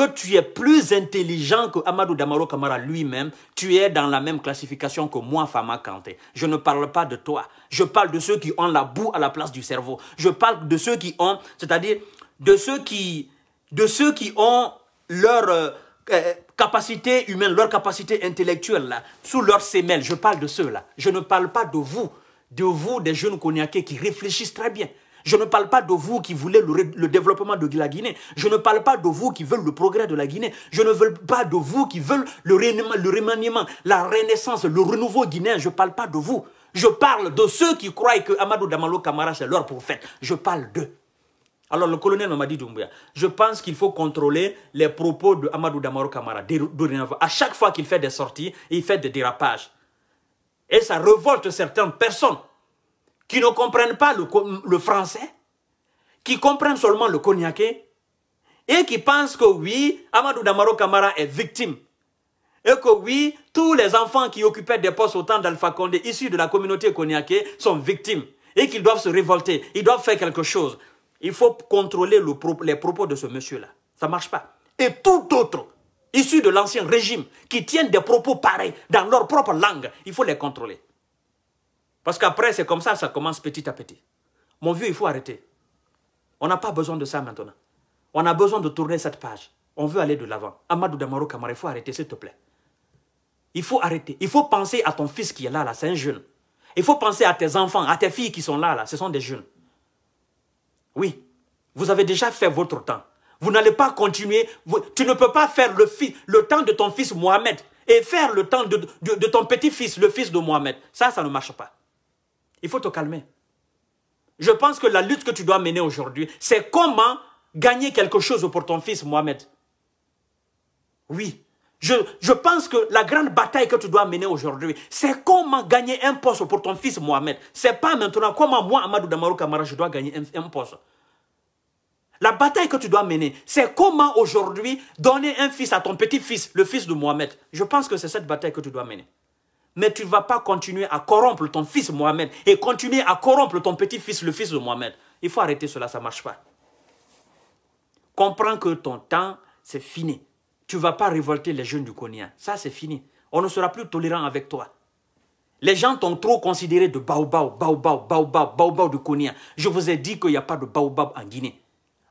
que tu es plus intelligent que Amadou Damaro Kamara lui-même, tu es dans la même classification que moi, Fama Kanté. Je ne parle pas de toi. Je parle de ceux qui ont la boue à la place du cerveau. Je parle de ceux qui ont, c'est-à-dire de ceux qui, de ceux qui ont leur euh, euh, capacité humaine, leur capacité intellectuelle sous leur semelle. Je parle de ceux-là. Je ne parle pas de vous, de vous des jeunes Konyaké qui réfléchissent très bien. Je ne parle pas de vous qui voulez le, développement de la Guinée. Je ne parle pas de vous qui veulent le progrès de la Guinée. Je ne veux pas de vous qui veulent le, le remaniement, la renaissance, le renouveau guinéen. Je ne parle pas de vous. Je parle de ceux qui croient que Amadou Damalo Kamara, c'est leur prophète. Je parle d'eux. Alors le colonel Mamadi Doumbouya, je pense qu'il faut contrôler les propos de Amadou Damaro Kamara À chaque fois qu'il fait des sorties, il fait des dérapages. Et ça révolte certaines personnes qui ne comprennent pas le, français, qui comprennent seulement le cognacé, et qui pensent que oui, Amadou Damaro Kamara est victime. Et que oui, tous les enfants qui occupaient des postes au temps d'Alpha Condé, issus de la communauté cognacé, sont victimes. Et qu'ils doivent se révolter, ils doivent faire quelque chose. Il faut contrôler les propos de ce monsieur-là. Ça ne marche pas. Et tout autre, issu de l'ancien régime, qui tiennent des propos pareils dans leur propre langue, il faut les contrôler. Parce qu'après, c'est comme ça, ça commence petit à petit. Mon vieux, il faut arrêter. On n'a pas besoin de ça maintenant. On a besoin de tourner cette page. On veut aller de l'avant. Amadou Damaro Kamara, il faut arrêter, s'il te plaît. Il faut arrêter. Il faut penser à ton fils qui est là, là. C'est un jeune. Il faut penser à tes enfants, à tes filles qui sont là, là. Ce sont des jeunes. Oui. Vous avez déjà fait votre temps. Vous n'allez pas continuer. tu ne peux pas faire le, le, temps de ton fils Mohamed et faire le temps de ton petit-fils, le fils de Mohamed. Ça, ça ne marche pas. Il faut te calmer. Je pense que la lutte que tu dois mener aujourd'hui, c'est comment gagner quelque chose pour ton fils Mohamed. Oui, je, je, pense que la grande bataille que tu dois mener aujourd'hui, c'est comment gagner un poste pour ton fils Mohamed. C'est pas maintenant comment moi, Amadou Damarou Kamara, je dois gagner un poste. La bataille que tu dois mener, c'est comment aujourd'hui donner un fils à ton petit-fils, le fils de Mohamed. Je pense que c'est cette bataille que tu dois mener mais tu ne vas pas continuer à corrompre ton fils Mohamed et continuer à corrompre ton petit-fils, le fils de Mohamed. Il faut arrêter cela, ça ne marche pas. Comprends que ton temps, c'est fini. Tu ne vas pas révolter les jeunes du Konya. Ça, c'est fini. On ne sera plus tolérant avec toi. Les gens t'ont trop considéré de baobab, baobab, baobab, baobab du Konya. Je vous ai dit qu'il n'y a pas de baobab en Guinée.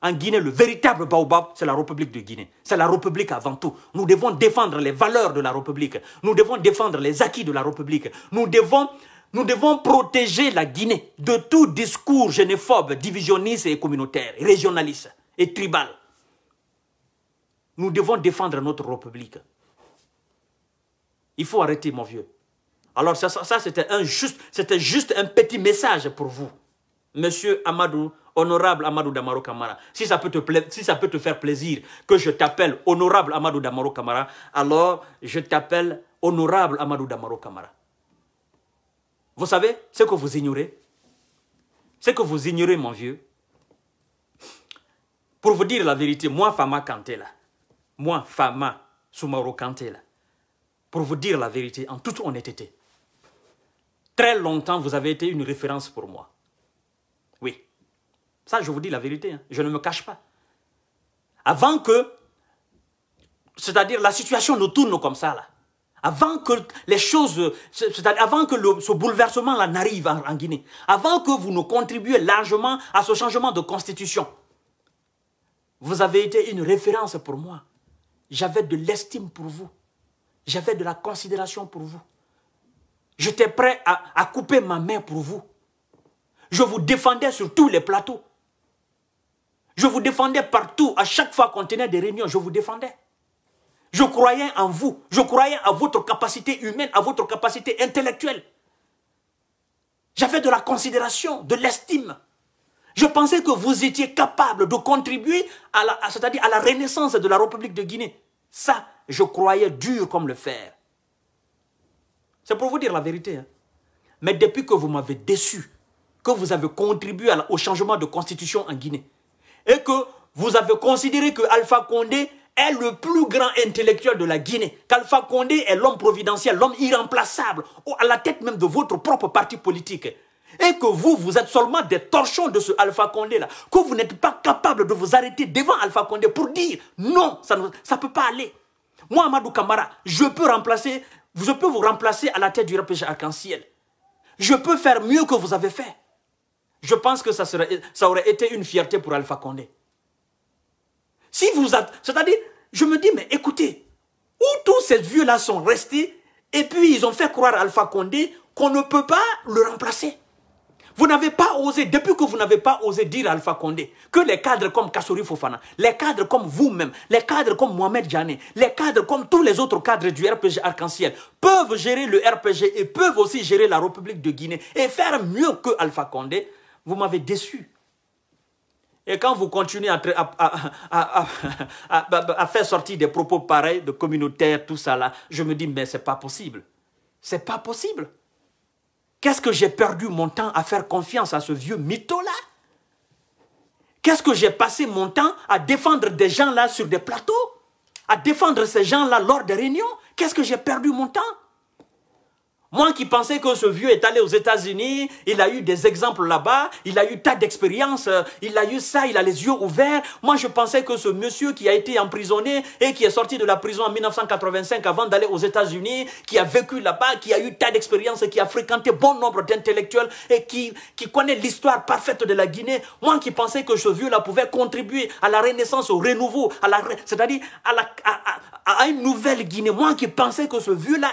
En Guinée, le véritable baobab, c'est la République de Guinée. C'est la République avant tout. Nous devons défendre les valeurs de la République. Nous devons défendre les acquis de la République. Nous devons, protéger la Guinée de tout discours généphobe, divisionniste et communautaire, régionaliste et tribal. Nous devons défendre notre République. Il faut arrêter, mon vieux. Alors ça, c'était juste un petit message pour vous. Monsieur Amadou, honorable Amadou Damaro Kamara, si ça peut te, si ça peut te faire plaisir que je t'appelle honorable Amadou Damaro Kamara, alors je t'appelle honorable Amadou Damaro Kamara. Vous savez ce que vous ignorez Ce que vous ignorez, mon vieux. Pour vous dire la vérité, moi, Fama Kantela, moi, Fama Soumaro Kantela, pour vous dire la vérité en toute honnêteté, très longtemps, vous avez été une référence pour moi. Ça, je vous dis la vérité. Hein. Je ne me cache pas. Avant que, c'est-à-dire la situation nous tourne comme ça, là. Avant que les choses, avant que ce bouleversement-là n'arrive en, Guinée, avant que vous ne contribuiez largement à ce changement de constitution, vous avez été une référence pour moi. J'avais de l'estime pour vous. J'avais de la considération pour vous. J'étais prêt à, couper ma main pour vous. Je vous défendais sur tous les plateaux. Je vous défendais partout, à chaque fois qu'on tenait des réunions, je vous défendais. Je croyais en vous, je croyais à votre capacité humaine, à votre capacité intellectuelle. J'avais de la considération, de l'estime. Je pensais que vous étiez capable de contribuer à la, à dire à la renaissance de la République de Guinée. Ça, je croyais dur comme le fer. C'est pour vous dire la vérité. Hein. Mais depuis que vous m'avez déçu, que vous avez contribué au changement de constitution en Guinée, et que vous avez considéré que Alpha Condé est le plus grand intellectuel de la Guinée, qu'Alpha Condé est l'homme providentiel, l'homme irremplaçable, à la tête même de votre propre parti politique. Et que vous, vous êtes seulement des torchons de ce Alpha Condé-là, que vous n'êtes pas capable de vous arrêter devant Alpha Condé pour dire non, ça ne peut pas aller. Moi, Amadou Kamara, je peux, remplacer, je peux vous remplacer à la tête du RPG Arc-en-Ciel. Je peux faire mieux que vous avez fait. Je pense que ça, ça aurait été une fierté pour Alpha Condé. Si vous C'est-à-dire, je me dis, mais écoutez, où tous ces vieux-là sont restés, et puis ils ont fait croire à Alpha Condé qu'on ne peut pas le remplacer. Vous n'avez pas osé, depuis que vous n'avez pas osé dire à Alpha Condé que les cadres comme Kassouri Fofana, les cadres comme vous-même, les cadres comme Mohamed Djané, les cadres comme tous les autres cadres du RPG Arc-en-Ciel peuvent gérer le RPG et peuvent aussi gérer la République de Guinée et faire mieux que Alpha Condé, vous m'avez déçu. Et quand vous continuez <laughs> à, faire sortir des propos pareils, de communautaires, tout ça là, je me dis, mais c'est pas possible. C'est pas possible. Qu'est-ce que j'ai perdu mon temps à faire confiance à ce vieux mytho-là Qu'est-ce que j'ai passé mon temps à défendre des gens là sur des plateaux À défendre ces gens là lors des réunions Qu'est-ce que j'ai perdu mon temps moi qui pensais que ce vieux est allé aux États-Unis, il a eu des exemples là-bas, il a eu tas d'expériences, euh, il a eu ça, il a les yeux ouverts. Moi je pensais que ce monsieur qui a été emprisonné et qui est sorti de la prison en 1985 avant d'aller aux États-Unis, qui a vécu là-bas, qui a eu tas d'expériences, qui a fréquenté bon nombre d'intellectuels et qui, qui connaît l'histoire parfaite de la Guinée. Moi qui pensais que ce vieux là pouvait contribuer à la renaissance, au renouveau, à la, c'est-à-dire à, à, à une nouvelle Guinée. Moi qui pensais que ce vieux là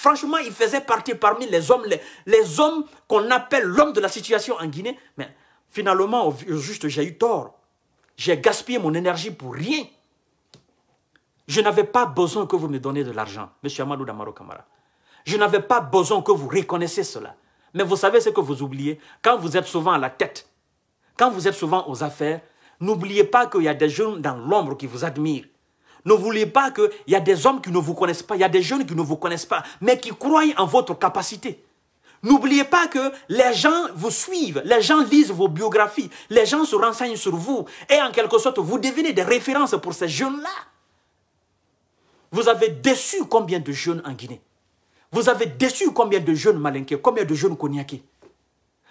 Franchement, il faisait partie parmi les hommes, les, hommes qu'on appelle l'homme de la situation en Guinée. Mais finalement, juste, j'ai eu tort. J'ai gaspillé mon énergie pour rien. Je n'avais pas besoin que vous me donniez de l'argent, monsieur Amadou Damaro Kamara. Je n'avais pas besoin que vous reconnaissiez cela. Mais vous savez ce que vous oubliez Quand vous êtes souvent à la tête, quand vous êtes souvent aux affaires, n'oubliez pas qu'il y a des jeunes dans l'ombre qui vous admirent. Ne voulez pas qu'il y a des hommes qui ne vous connaissent pas, il y a des jeunes qui ne vous connaissent pas, mais qui croient en votre capacité. N'oubliez pas que les gens vous suivent, les gens lisent vos biographies, les gens se renseignent sur vous et en quelque sorte, vous devenez des références pour ces jeunes-là. Vous avez déçu combien de jeunes en Guinée Vous avez déçu combien de jeunes malinqués, combien de jeunes cognacés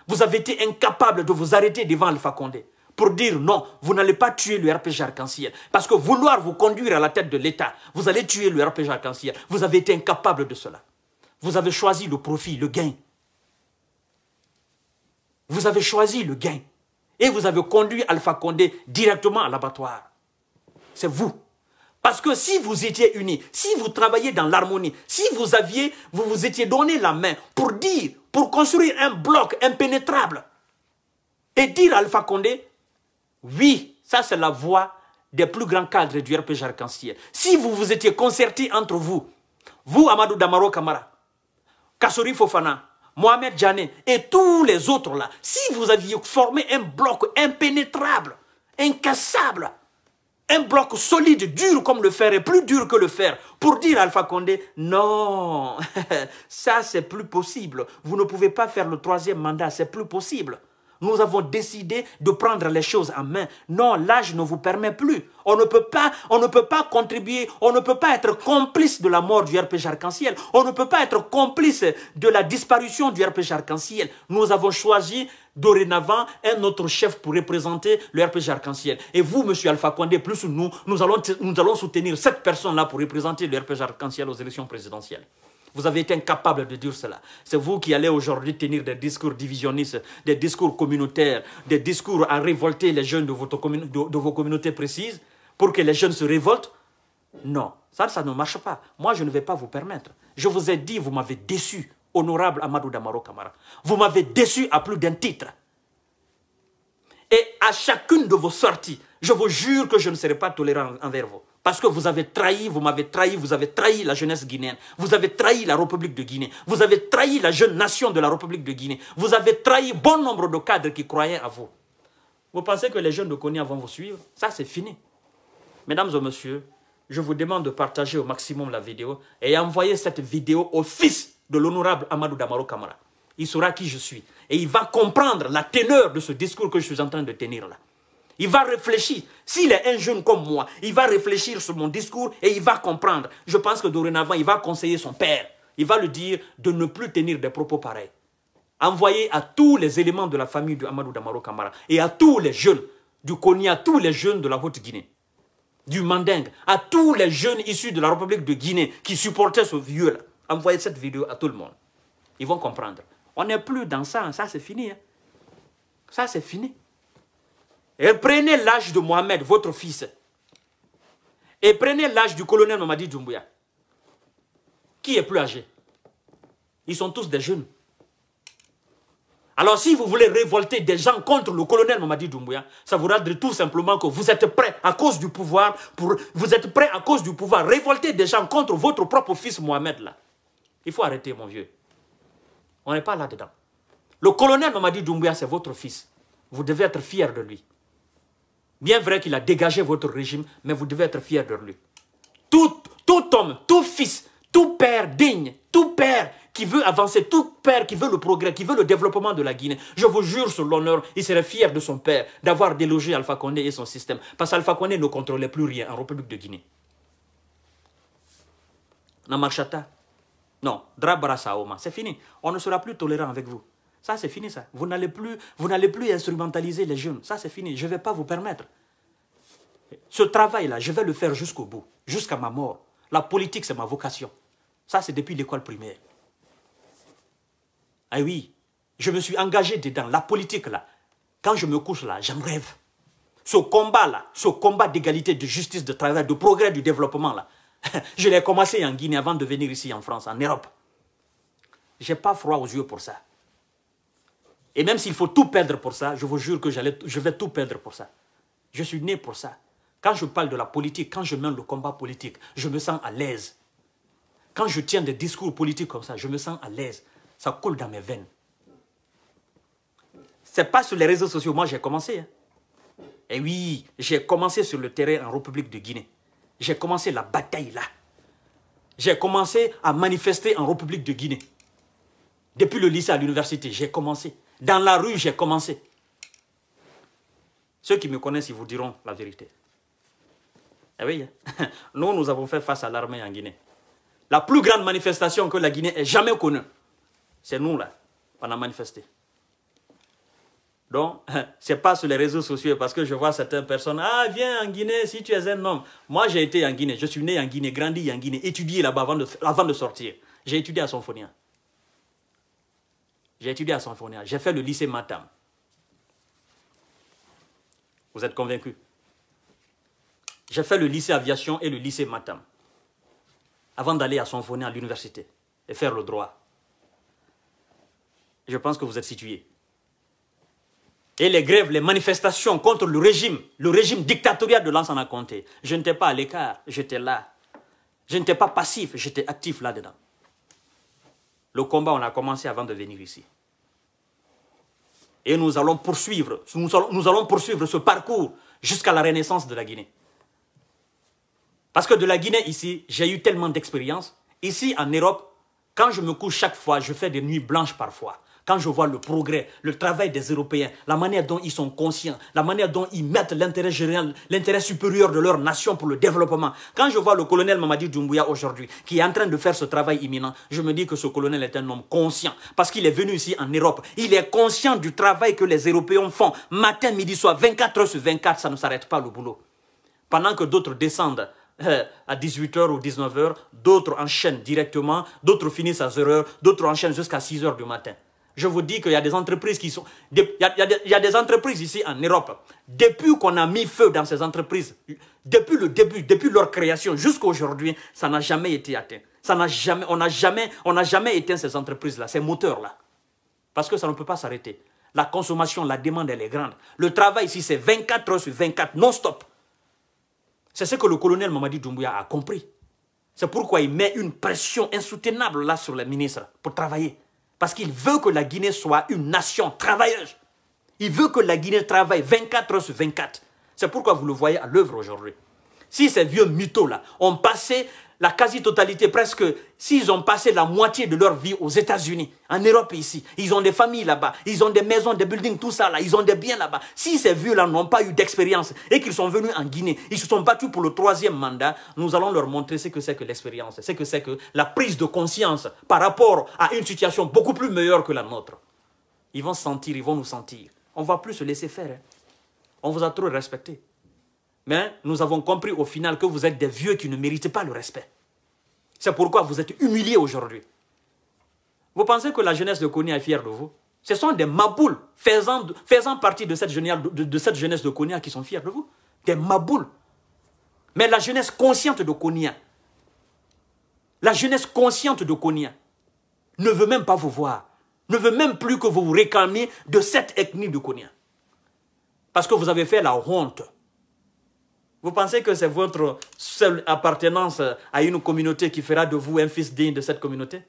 Vous avez été incapable de vous arrêter devant Alpha Condé pour dire non, vous n'allez pas tuer le RPG arc-en-ciel. Parce que vouloir vous conduire à la tête de l'État, vous allez tuer le RPG arc Vous avez été incapable de cela. Vous avez choisi le profit, le gain. Vous avez choisi le gain. Et vous avez conduit Alpha Condé directement à l'abattoir. C'est vous. Parce que si vous étiez unis, si vous travailliez dans l'harmonie, si vous aviez, vous vous étiez donné la main pour dire, pour construire un bloc impénétrable et dire à Alpha Condé, oui, ça c'est la voix des plus grands cadres du RPG arc Si vous vous étiez concertés entre vous, vous, Amadou Damaro Kamara, Kassori Fofana, Mohamed Djané et tous les autres là, si vous aviez formé un bloc impénétrable, incassable, un bloc solide, dur comme le fer et plus dur que le fer, pour dire à Alpha Condé, non, <laughs> ça c'est plus possible. Vous ne pouvez pas faire le troisième mandat, c'est plus possible nous avons décidé de prendre les choses en main. Non, l'âge ne vous permet plus. On ne peut pas, contribuer, on ne peut pas être complice de la mort du RPG Arc-en-Ciel. On ne peut pas être complice de la disparition du RPG Arc-en-Ciel. Nous avons choisi dorénavant un autre chef pour représenter le RPG Arc-en-Ciel. Et vous, monsieur Alpha Condé, plus nous, nous allons, nous allons soutenir cette personne-là pour représenter le RPG Arc-en-Ciel aux élections présidentielles. Vous avez été incapable de dire cela. C'est vous qui allez aujourd'hui tenir des discours divisionnistes, des discours communautaires, des discours à révolter les jeunes de, votre vos communautés précises pour que les jeunes se révoltent. Non, ça, ça ne marche pas. Moi, je ne vais pas vous permettre. Je vous ai dit, vous m'avez déçu, honorable Amadou Damaro Kamara. Vous m'avez déçu à plus d'un titre. Et à chacune de vos sorties, je vous jure que je ne serai pas tolérant envers vous. Parce que vous avez trahi, vous m'avez trahi, vous avez trahi la jeunesse guinéenne, vous avez trahi la République de Guinée, vous avez trahi la jeune nation de la République de Guinée, vous avez trahi bon nombre de cadres qui croyaient à vous. Vous pensez que les jeunes de Konya vont vous suivre Ça, c'est fini. Mesdames et messieurs, je vous demande de partager au maximum la vidéo et envoyer cette vidéo au fils de l'honorable Amadou Damaro Kamara. Il saura qui je suis et il va comprendre la teneur de ce discours que je suis en train de tenir là. Il va réfléchir. S'il est un jeune comme moi, il va réfléchir sur mon discours et il va comprendre. Je pense que dorénavant, il va conseiller son père. Il va lui dire de ne plus tenir des propos pareils. Envoyez à tous les éléments de la famille de Amadou Damaro Kamara et à tous les jeunes du Konya, à tous les jeunes de la Haute-Guinée, du Mandingue, à tous les jeunes issus de la République de Guinée qui supportaient ce vieux-là. Envoyez cette vidéo à tout le monde. Ils vont comprendre. On n'est plus dans ça. Hein. Ça, c'est fini. Hein. Ça, c'est fini. Et prenez l'âge de Mohamed, votre fils. Et prenez l'âge du colonel Mamadi Doumbouya. Qui est plus âgé Ils sont tous des jeunes. Alors si vous voulez révolter des gens contre le colonel Mamadi Doumbouya, ça vous rendrait tout simplement que vous êtes prêts à cause du pouvoir, pour, vous êtes prêts à cause du pouvoir, révolter des gens contre votre propre fils Mohamed là. Il faut arrêter mon vieux. On n'est pas là-dedans. Le colonel Mamadi Doumbouya, c'est votre fils. Vous devez être fier de lui. Bien vrai qu'il a dégagé votre régime, mais vous devez être fier de lui. Tout, homme, tout fils, tout père digne, tout père qui veut avancer, tout père qui veut le progrès, qui veut le développement de la Guinée, je vous jure sur l'honneur, il serait fier de son père d'avoir délogé Alpha Condé et son système. Parce qu'Alpha Condé ne contrôlait plus rien en République de Guinée. Namarchata, non, Drabara Saoma, c'est fini. On ne sera plus tolérant avec vous. Ça, c'est fini, ça. Vous n'allez plus, vous n'allez plus instrumentaliser les jeunes. Ça, c'est fini. Je ne vais pas vous permettre. Ce travail-là, je vais le faire jusqu'au bout, jusqu'à ma mort. La politique, c'est ma vocation. Ça, c'est depuis l'école primaire. Ah oui, je me suis engagé dedans. La politique, là, quand je me couche, là, j'en rêve. Ce combat-là, ce combat d'égalité, de justice, de travail, de progrès, du développement, là, <laughs> je l'ai commencé en Guinée avant de venir ici en France, en Europe. Je n'ai pas froid aux yeux pour ça. Et même s'il faut tout perdre pour ça, je vous jure que je vais tout perdre pour ça. Je suis né pour ça. Quand je parle de la politique, quand je mène le combat politique, je me sens à l'aise. Quand je tiens des discours politiques comme ça, je me sens à l'aise. Ça coule dans mes veines. C'est pas sur les réseaux sociaux. Moi, j'ai commencé. Hein. Eh Et oui, j'ai commencé sur le terrain en République de Guinée. J'ai commencé la bataille là. J'ai commencé à manifester en République de Guinée. Depuis le lycée à l'université, j'ai commencé. Dans la rue, j'ai commencé. Ceux qui me connaissent, ils vous diront la vérité. Eh oui, hein. <laughs> nous, nous avons fait face à l'armée en Guinée. La plus grande manifestation que la Guinée ait jamais connue, c'est nous, là, on a manifesté. Donc, <laughs> c'est pas sur les réseaux sociaux parce que je vois certaines personnes. Ah, viens en Guinée si tu es un homme. Moi, j'ai été en Guinée. Je suis né en Guinée, grandi en Guinée, étudié là-bas avant de, avant de sortir. J'ai étudié à Sonfonia. J'ai étudié à Sanfonia. J'ai fait le lycée Matam. Vous êtes convaincus J'ai fait le lycée aviation et le lycée Matam. Avant d'aller à Sanfonia à l'université et faire le droit. Je pense que vous êtes situé. Et les grèves, les manifestations contre le régime, le régime dictatorial de a compté. Je n'étais pas à l'écart, j'étais là. Je n'étais pas passif, j'étais actif là-dedans. Le combat, on a commencé avant de venir ici. Et nous allons poursuivre, nous allons, nous allons poursuivre ce parcours jusqu'à la renaissance de la Guinée. Parce que de la Guinée ici, j'ai eu tellement d'expérience. Ici, en Europe, quand je me couche chaque fois, je fais des nuits blanches parfois quand je vois le progrès, le travail des Européens, la manière dont ils sont conscients, la manière dont ils mettent l'intérêt général, l'intérêt supérieur de leur nation pour le développement, quand je vois le colonel Mamadi Doumbouya aujourd'hui, qui est en train de faire ce travail imminent, je me dis que ce colonel est un homme conscient, parce qu'il est venu ici en Europe. Il est conscient du travail que les Européens font, matin, midi, soir, 24 heures sur 24, ça ne s'arrête pas le boulot. Pendant que d'autres descendent euh, à 18h ou 19h, d'autres enchaînent directement, d'autres finissent à 0h, d'autres enchaînent jusqu'à 6h du matin. Je vous dis qu'il y a des entreprises qui sont... Il y, a, des, entreprises ici en Europe. Depuis qu'on a mis feu dans ces entreprises, depuis le début, depuis leur création jusqu'à aujourd'hui, ça n'a jamais été atteint. Ça n'a jamais, on n'a jamais, on n'a jamais éteint ces entreprises-là, ces moteurs-là. Parce que ça ne peut pas s'arrêter. La consommation, la demande, elle est grande. Le travail ici, c'est 24 heures sur 24, non-stop. C'est ce que le colonel Mamadi Doumbouya a compris. C'est pourquoi il met une pression insoutenable là sur les ministres pour travailler. Parce qu'il veut que la Guinée soit une nation travailleuse. Il veut que la Guinée travaille 24 heures sur 24. C'est pourquoi vous le voyez à l'œuvre aujourd'hui. Si ces vieux mythos-là ont passé la quasi-totalité, presque, s'ils ont passé la moitié de leur vie aux États-Unis, en Europe ici, ils ont des familles là-bas, ils ont des maisons, des buildings, tout ça là, ils ont des biens là-bas. Si ces vieux-là n'ont pas eu d'expérience et qu'ils sont venus en Guinée, ils se sont battus pour le troisième mandat, nous allons leur montrer ce que c'est que l'expérience, ce que c'est que la prise de conscience par rapport à une situation beaucoup plus meilleure que la nôtre. Ils vont sentir, ils vont nous sentir. On ne va plus se laisser faire. Hein. On vous a trop respecté. Mais nous avons compris au final que vous êtes des vieux qui ne méritent pas le respect. C'est pourquoi vous êtes humiliés aujourd'hui. Vous pensez que la jeunesse de Konya est fière de vous Ce sont des maboules faisant, faisant partie de cette, jeunesse, de, cette jeunesse de Konya qui sont fiers de vous. Des maboules. Mais la jeunesse consciente de Konya, la jeunesse consciente de Konya, ne veut même pas vous voir, ne veut même plus que vous vous réclamiez de cette ethnie de Konya. Parce que vous avez fait la honte vous pensez que c'est votre seule appartenance à une communauté qui fera de vous un fils digne de cette communauté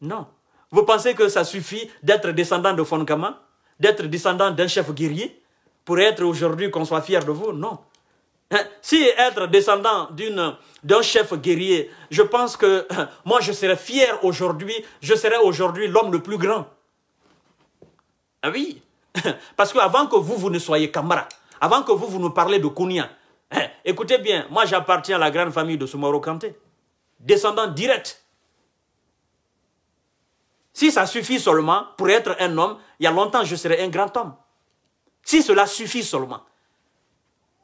Non. Vous pensez que ça suffit d'être descendant de Fonkama, d'être descendant d'un chef guerrier, pour être aujourd'hui qu'on soit fier de vous Non. Hein? Si être descendant d'un chef guerrier, je pense que <laughs> moi je serais fier aujourd'hui, je serais aujourd'hui l'homme le plus grand. Ah oui, <laughs> parce qu'avant que vous, vous ne soyez Kamara, avant que vous, vous nous parlez de Kounia, eh, écoutez bien, moi j'appartiens à la grande famille de Soumaro Kanté, descendant direct. Si ça suffit seulement pour être un homme, il y a longtemps je serai un grand homme. Si cela suffit seulement.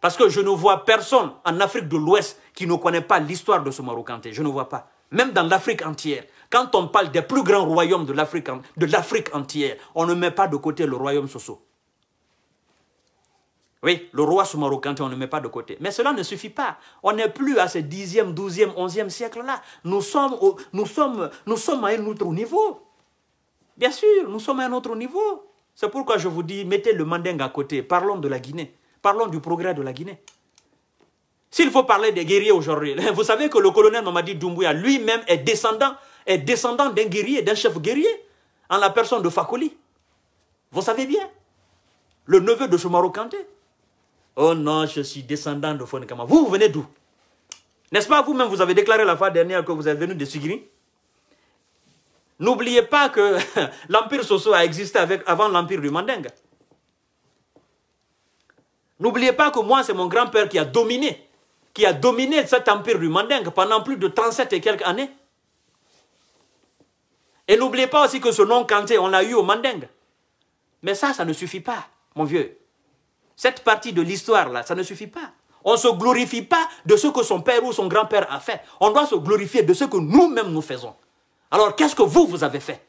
Parce que je ne vois personne en Afrique de l'Ouest qui ne connaît pas l'histoire de Soumaro Kanté. Je ne vois pas. Même dans l'Afrique entière, quand on parle des plus grands royaumes de l'Afrique entière, on ne met pas de côté le royaume Soso. Oui, le roi sous on ne met pas de côté. Mais cela ne suffit pas. On n'est plus à ce 10e, 12e, 11e siècle-là. Nous sommes, nous, sommes, nous sommes à un autre niveau. Bien sûr, nous sommes à un autre niveau. C'est pourquoi je vous dis, mettez le mandingue à côté. Parlons de la Guinée. Parlons du progrès de la Guinée. S'il faut parler des guerriers aujourd'hui, <laughs> vous savez que le colonel Mamadi Doumbouya lui-même est descendant est descendant d'un guerrier, d'un chef guerrier, en la personne de Fakoli. Vous savez bien, le neveu de Soumarou Oh non, je suis descendant de Fonekama. Vous, vous venez d'où N'est-ce pas vous-même, vous avez déclaré la fois dernière que vous êtes venu de Sigiri N'oubliez pas que <laughs> l'Empire Soso a existé avec, avant l'Empire du Mandingue. N'oubliez pas que moi, c'est mon grand-père qui a dominé, qui a dominé cet empire du Mandingue pendant plus de 37 et quelques années. Et n'oubliez pas aussi que ce nom canté, on l'a eu au Mandingue. Mais ça, ça ne suffit pas, mon vieux. Cette partie de l'histoire-là, ça ne suffit pas. On ne se glorifie pas de ce que son père ou son grand-père a fait. On doit se glorifier de ce que nous-mêmes nous faisons. Alors, qu'est-ce que vous, vous avez fait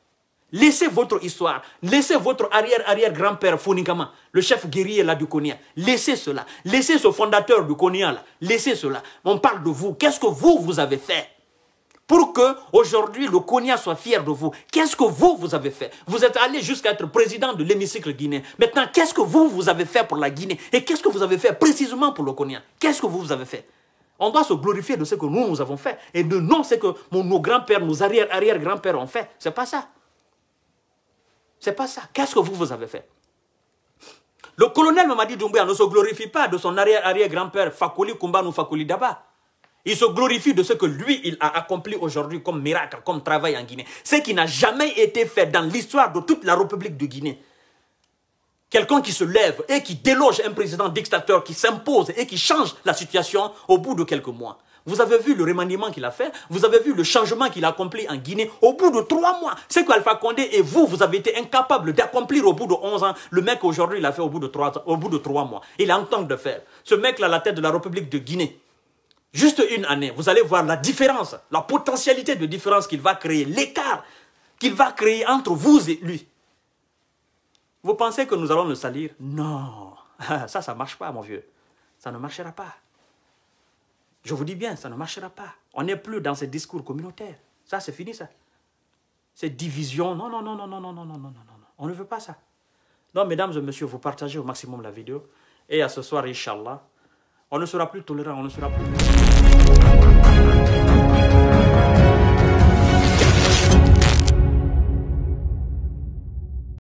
Laissez votre histoire, laissez votre arrière-arrière-grand-père Founikama, le chef guerrier là du Konya. Laissez cela, laissez ce fondateur du Konya là, laissez cela. On parle de vous, qu'est-ce que vous, vous avez fait pour que aujourd'hui le Konya soit fier de vous. Qu'est-ce que vous, vous avez fait Vous êtes allé jusqu'à être président de l'hémicycle guinéen. Maintenant, qu'est-ce que vous, vous avez fait pour la Guinée Et qu'est-ce que vous avez fait précisément pour le Konya Qu'est-ce que vous, vous avez fait on doit se glorifier de ce que nous, nous avons fait. Et de non, ce que nos grands-pères, nos arrière-arrière-grands-pères ont fait. C'est pas ça. C'est pas ça. Qu'est-ce que vous, vous avez fait Le colonel Mamadi Doumbouya ne se glorifie pas de son arrière-arrière-grand-père Fakoli Kumba nous Fakoli Daba. Il se glorifie de ce que lui, il a accompli aujourd'hui comme miracle, comme travail en Guinée. Ce qui n'a jamais été fait dans l'histoire de toute la République de Guinée. Quelqu'un qui se lève et qui déloge un président dictateur, qui s'impose et qui change la situation au bout de quelques mois. Vous avez vu le remaniement qu'il a fait, vous avez vu le changement qu'il a accompli en Guinée au bout de trois mois. C'est qu'Alpha Condé et vous, vous avez été incapables d'accomplir au bout de 11 ans. Le mec aujourd'hui, il a fait au bout de trois, au bout de trois mois. Il est en train de faire. Ce mec-là, la tête de la République de Guinée, Juste une année, vous allez voir la différence, la potentialité de différence qu'il va créer, l'écart qu'il va créer entre vous et lui. Vous pensez que nous allons le salir Non, <laughs> ça, ça ne marche pas, mon vieux. Ça ne marchera pas. Je vous dis bien, ça ne marchera pas. On n'est plus dans ce discours communautaire. Ça, c'est fini, ça. Cette division, non, non, non, non, non, non, non, non, non, non, On ne veut pas ça. Non, mesdames et messieurs, vous partagez au maximum la vidéo. Et à ce soir, Inch'Allah, On ne sera plus tolérant, on ne sera plus...